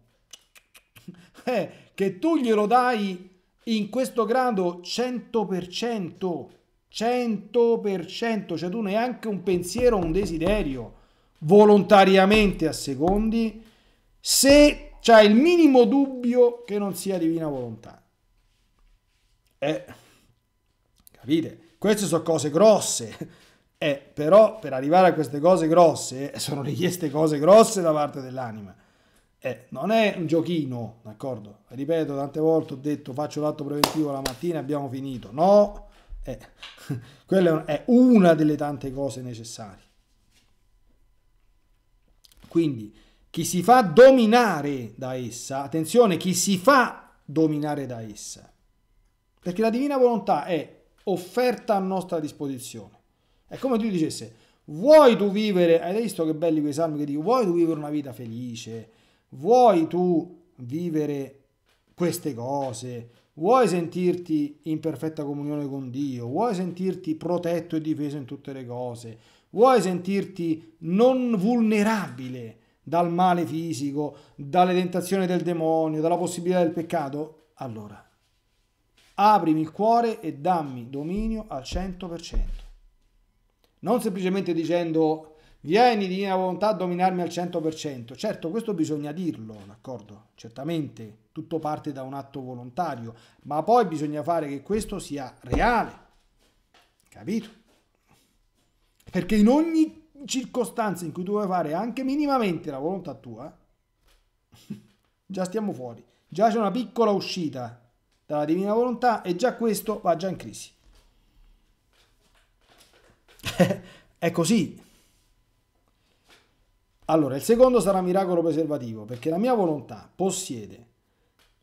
eh, che tu glielo dai in questo grado 100%, 100%, cioè tu neanche un pensiero, o un desiderio, volontariamente a secondi, se c'è il minimo dubbio che non sia divina volontà. Eh, capite? Queste sono cose grosse. Eh, però per arrivare a queste cose grosse eh, sono richieste cose grosse da parte dell'anima. Eh, non è un giochino, d'accordo? Ripeto, tante volte ho detto faccio l'atto preventivo la mattina e abbiamo finito. No, eh, quella è una delle tante cose necessarie. Quindi chi si fa dominare da essa, attenzione, chi si fa dominare da essa, perché la divina volontà è offerta a nostra disposizione. È come tu dicesse, vuoi tu vivere, hai visto che belli quei salmi che dicono, vuoi tu vivere una vita felice, vuoi tu vivere queste cose, vuoi sentirti in perfetta comunione con Dio, vuoi sentirti protetto e difeso in tutte le cose, vuoi sentirti non vulnerabile dal male fisico, dalle tentazioni del demonio, dalla possibilità del peccato, allora aprimi il cuore e dammi dominio al 100%. Non semplicemente dicendo vieni di mia volontà a dominarmi al 100%. Certo, questo bisogna dirlo, d'accordo? Certamente, tutto parte da un atto volontario, ma poi bisogna fare che questo sia reale. Capito? Perché in ogni circostanza in cui tu vuoi fare anche minimamente la volontà tua, già stiamo fuori, già c'è una piccola uscita dalla divina volontà e già questo va già in crisi. è così. Allora, il secondo sarà miracolo preservativo, perché la mia volontà possiede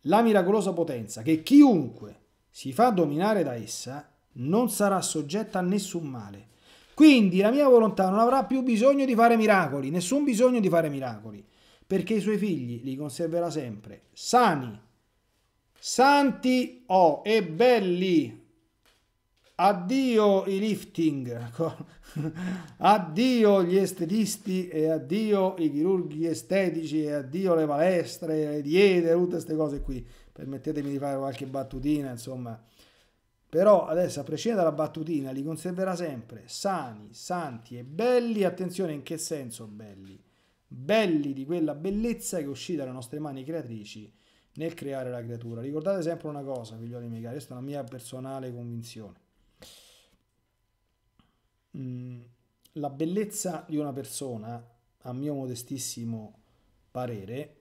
la miracolosa potenza che chiunque si fa dominare da essa non sarà soggetta a nessun male. Quindi la mia volontà non avrà più bisogno di fare miracoli, nessun bisogno di fare miracoli, perché i suoi figli li conserverà sempre sani, Santi O oh, e belli. Addio i lifting, ecco. addio gli estetisti e addio i chirurghi estetici e addio le palestre, le diete, tutte queste cose qui. Permettetemi di fare qualche battutina, insomma. Però adesso, a prescindere dalla battutina, li conserverà sempre sani, santi e belli. Attenzione, in che senso belli? Belli di quella bellezza che è uscita dalle nostre mani creatrici nel creare la creatura. Ricordate sempre una cosa, figlioli miei cari, questa è una mia personale convinzione. Mm, la bellezza di una persona, a mio modestissimo parere,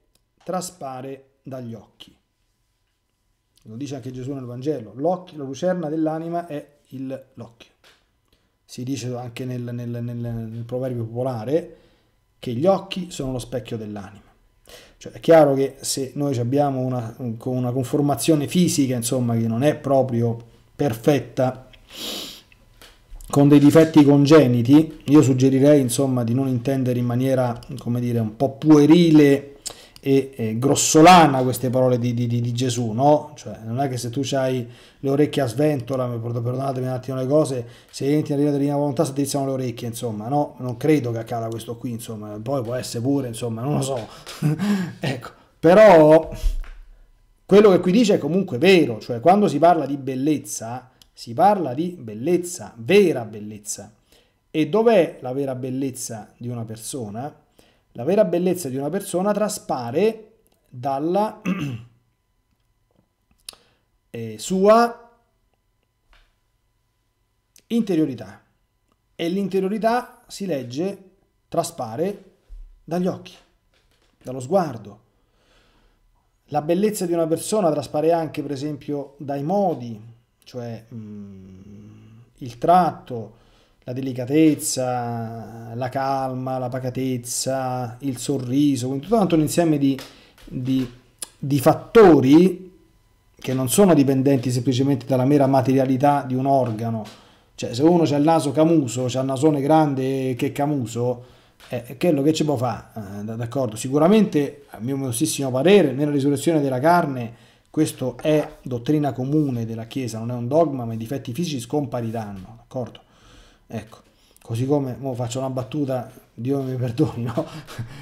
traspare dagli occhi. Lo dice anche Gesù nel Vangelo, l'occhio, la lucerna dell'anima è il, l'occhio. Si dice anche nel, nel, nel, nel proverbio popolare che gli occhi sono lo specchio dell'anima. Cioè, è chiaro che se noi abbiamo una, una conformazione fisica, insomma, che non è proprio perfetta, con dei difetti congeniti, io suggerirei, insomma, di non intendere in maniera, come dire, un po' puerile e, grossolana queste parole di, di, di, Gesù, no? Cioè, non è che se tu hai le orecchie a sventola, perdonatemi un attimo le cose, se entri nella divina volontà si iniziano le orecchie, insomma, no? Non credo che accada questo qui, insomma, poi può essere pure, insomma, non lo so. ecco, però quello che qui dice è comunque vero, cioè quando si parla di bellezza, si parla di bellezza, vera bellezza. E dov'è la vera bellezza di una persona? La vera bellezza di una persona traspare dalla eh, sua interiorità e l'interiorità si legge, traspare dagli occhi, dallo sguardo. La bellezza di una persona traspare anche per esempio dai modi, cioè mh, mm, il tratto, la delicatezza, la calma, la pacatezza, il sorriso, quindi tutto un insieme di, di, di fattori che non sono dipendenti semplicemente dalla mera materialità di un organo. Cioè, se uno c'ha il naso camuso, c'ha il nasone grande che camuso, eh, quello che ci può fare, eh, d'accordo? Sicuramente, a mio modestissimo parere, nella risurrezione della carne, questo è dottrina comune della Chiesa, non è un dogma, ma i difetti fisici scompariranno, d'accordo? Ecco, così come faccio una battuta, Dio mi perdoni, no?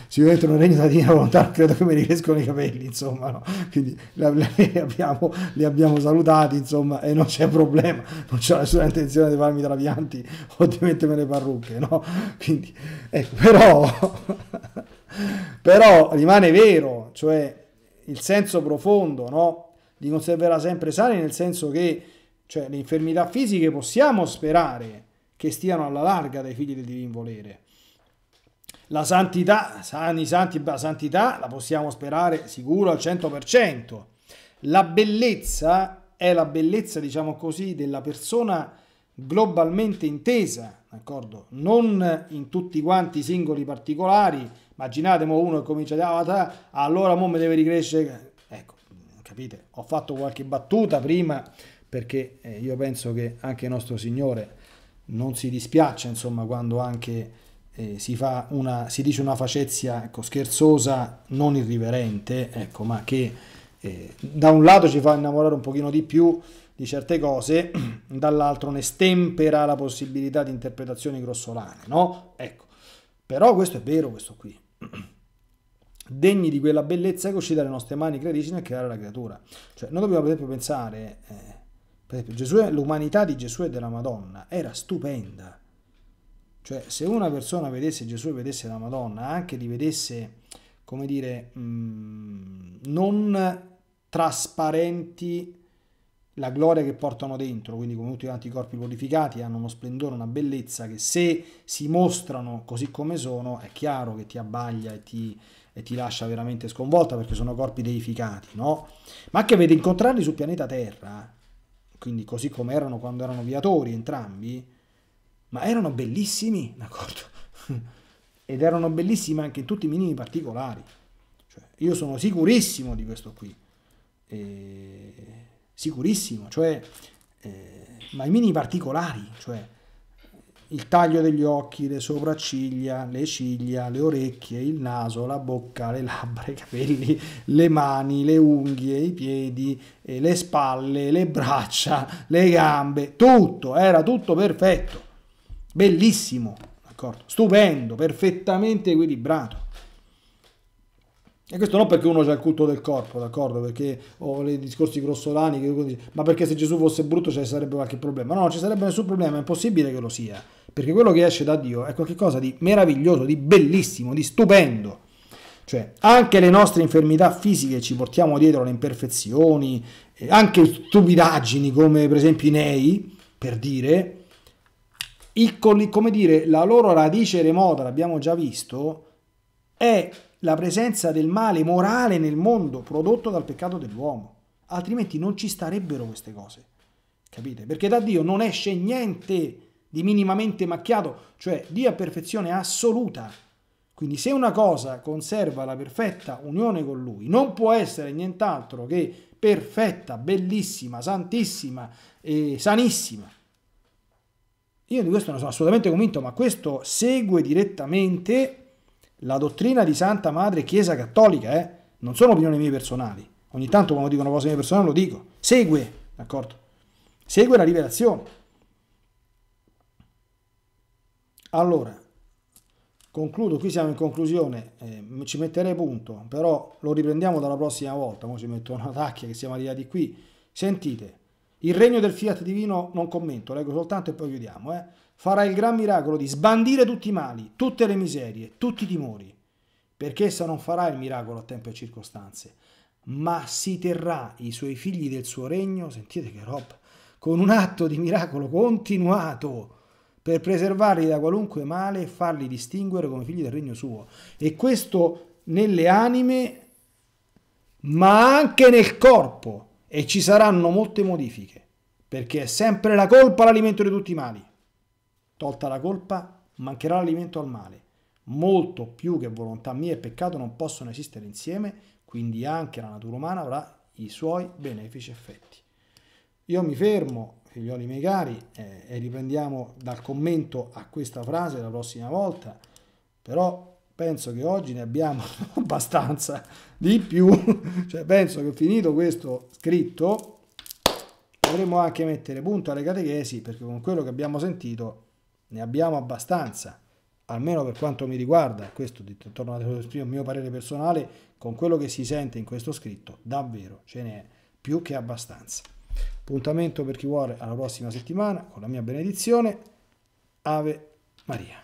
Sicuramente non regno da Dina volontà credo che mi riescono i capelli, insomma, no? Quindi li abbiamo, li abbiamo salutati, insomma, e non c'è problema, non c'è nessuna intenzione di farmi trapianti o di mettermi le parrucche, no? Quindi, ecco, però, però rimane vero, cioè il senso profondo, no? Li conserverà sempre sani nel senso che, cioè, le infermità fisiche possiamo sperare, che stiano alla larga dai figli del divin volere. La santità, sani, santi, la santità la possiamo sperare sicuro al 100%. La bellezza è la bellezza, diciamo così, della persona globalmente intesa, d'accordo? Non in tutti quanti i singoli particolari. Immaginate mo uno che comincia ah, a dire, allora mo mi deve ricrescere. Ecco, capite? Ho fatto qualche battuta prima perché eh, io penso che anche nostro Signore non si dispiace insomma quando anche eh, si, fa una, si dice una facezia ecco, scherzosa, non irriverente, ecco, ma che eh, da un lato ci fa innamorare un pochino di più di certe cose, dall'altro ne stempera la possibilità di interpretazioni grossolane, no? Ecco, però questo è vero, questo qui. Degni di quella bellezza che uscì dalle nostre mani credici nel creare la creatura. Cioè, noi dobbiamo per esempio pensare... Eh, Gesù, l'umanità di Gesù e della Madonna era stupenda. Cioè, se una persona vedesse Gesù e vedesse la Madonna, anche li vedesse, come dire, mh, mm, non trasparenti la gloria che portano dentro, quindi come tutti gli altri corpi glorificati hanno uno splendore, una bellezza che se si mostrano così come sono è chiaro che ti abbaglia e ti, e ti lascia veramente sconvolta perché sono corpi deificati, no? Ma anche per incontrarli sul pianeta Terra quindi così come erano quando erano viatori entrambi, ma erano bellissimi, d'accordo? Ed erano bellissimi anche in tutti i minimi particolari. Cioè, io sono sicurissimo di questo qui. E... Sicurissimo, cioè, eh, ma i minimi particolari, cioè, il taglio degli occhi, le sopracciglia, le ciglia, le orecchie, il naso, la bocca, le labbra, i capelli, le mani, le unghie, i piedi, eh, le spalle, le braccia, le gambe, tutto, era tutto perfetto, bellissimo, stupendo, perfettamente equilibrato. E questo non perché uno c'ha il culto del corpo, d'accordo? Perché ho dei discorsi grossolani che dice, ma perché se Gesù fosse brutto ci sarebbe qualche problema? No, non ci sarebbe nessun problema, è impossibile che lo sia perché quello che esce da Dio è qualcosa di meraviglioso, di bellissimo, di stupendo. Cioè, anche le nostre infermità fisiche ci portiamo dietro le imperfezioni, eh, anche stupidaggini come per esempio i nei, per dire, il, come dire, la loro radice remota, l'abbiamo già visto, è la presenza del male morale nel mondo prodotto dal peccato dell'uomo. Altrimenti non ci starebbero queste cose. Capite? Perché da Dio non esce niente di minimamente macchiato, cioè dia perfezione assoluta. Quindi se una cosa conserva la perfetta unione con lui, non può essere nient'altro che perfetta, bellissima, santissima e sanissima. Io di questo non sono assolutamente convinto, ma questo segue direttamente la dottrina di Santa Madre Chiesa Cattolica, eh? non sono opinioni mie personali. Ogni tanto quando dicono cose mie personali lo dico. Segue, d'accordo? Segue la rivelazione. Allora, concludo, qui siamo in conclusione, eh, ci metterei punto, però lo riprendiamo dalla prossima volta, ora ci metto una tacchia che siamo arrivati qui. Sentite, il regno del fiat divino non commento, leggo soltanto e poi chiudiamo, eh. farà il gran miracolo di sbandire tutti i mali, tutte le miserie, tutti i timori, perché essa non farà il miracolo a tempo e circostanze, ma si terrà i suoi figli del suo regno, sentite che roba, con un atto di miracolo continuato per preservarli da qualunque male e farli distinguere come figli del regno suo. E questo nelle anime, ma anche nel corpo. E ci saranno molte modifiche, perché è sempre la colpa l'alimento di tutti i mali. Tolta la colpa, mancherà l'alimento al male. Molto più che volontà mia e peccato non possono esistere insieme, quindi anche la natura umana avrà i suoi benefici effetti. Io mi fermo figlioli miei cari, eh, e riprendiamo dal commento a questa frase la prossima volta, però penso che oggi ne abbiamo abbastanza di più, cioè penso che finito questo scritto dovremmo anche mettere punto alle catechesi perché con quello che abbiamo sentito ne abbiamo abbastanza, almeno per quanto mi riguarda, questo torno a mio parere personale, con quello che si sente in questo scritto davvero ce n'è più che abbastanza. Appuntamento per chi vuole alla prossima settimana con la mia benedizione. Ave Maria.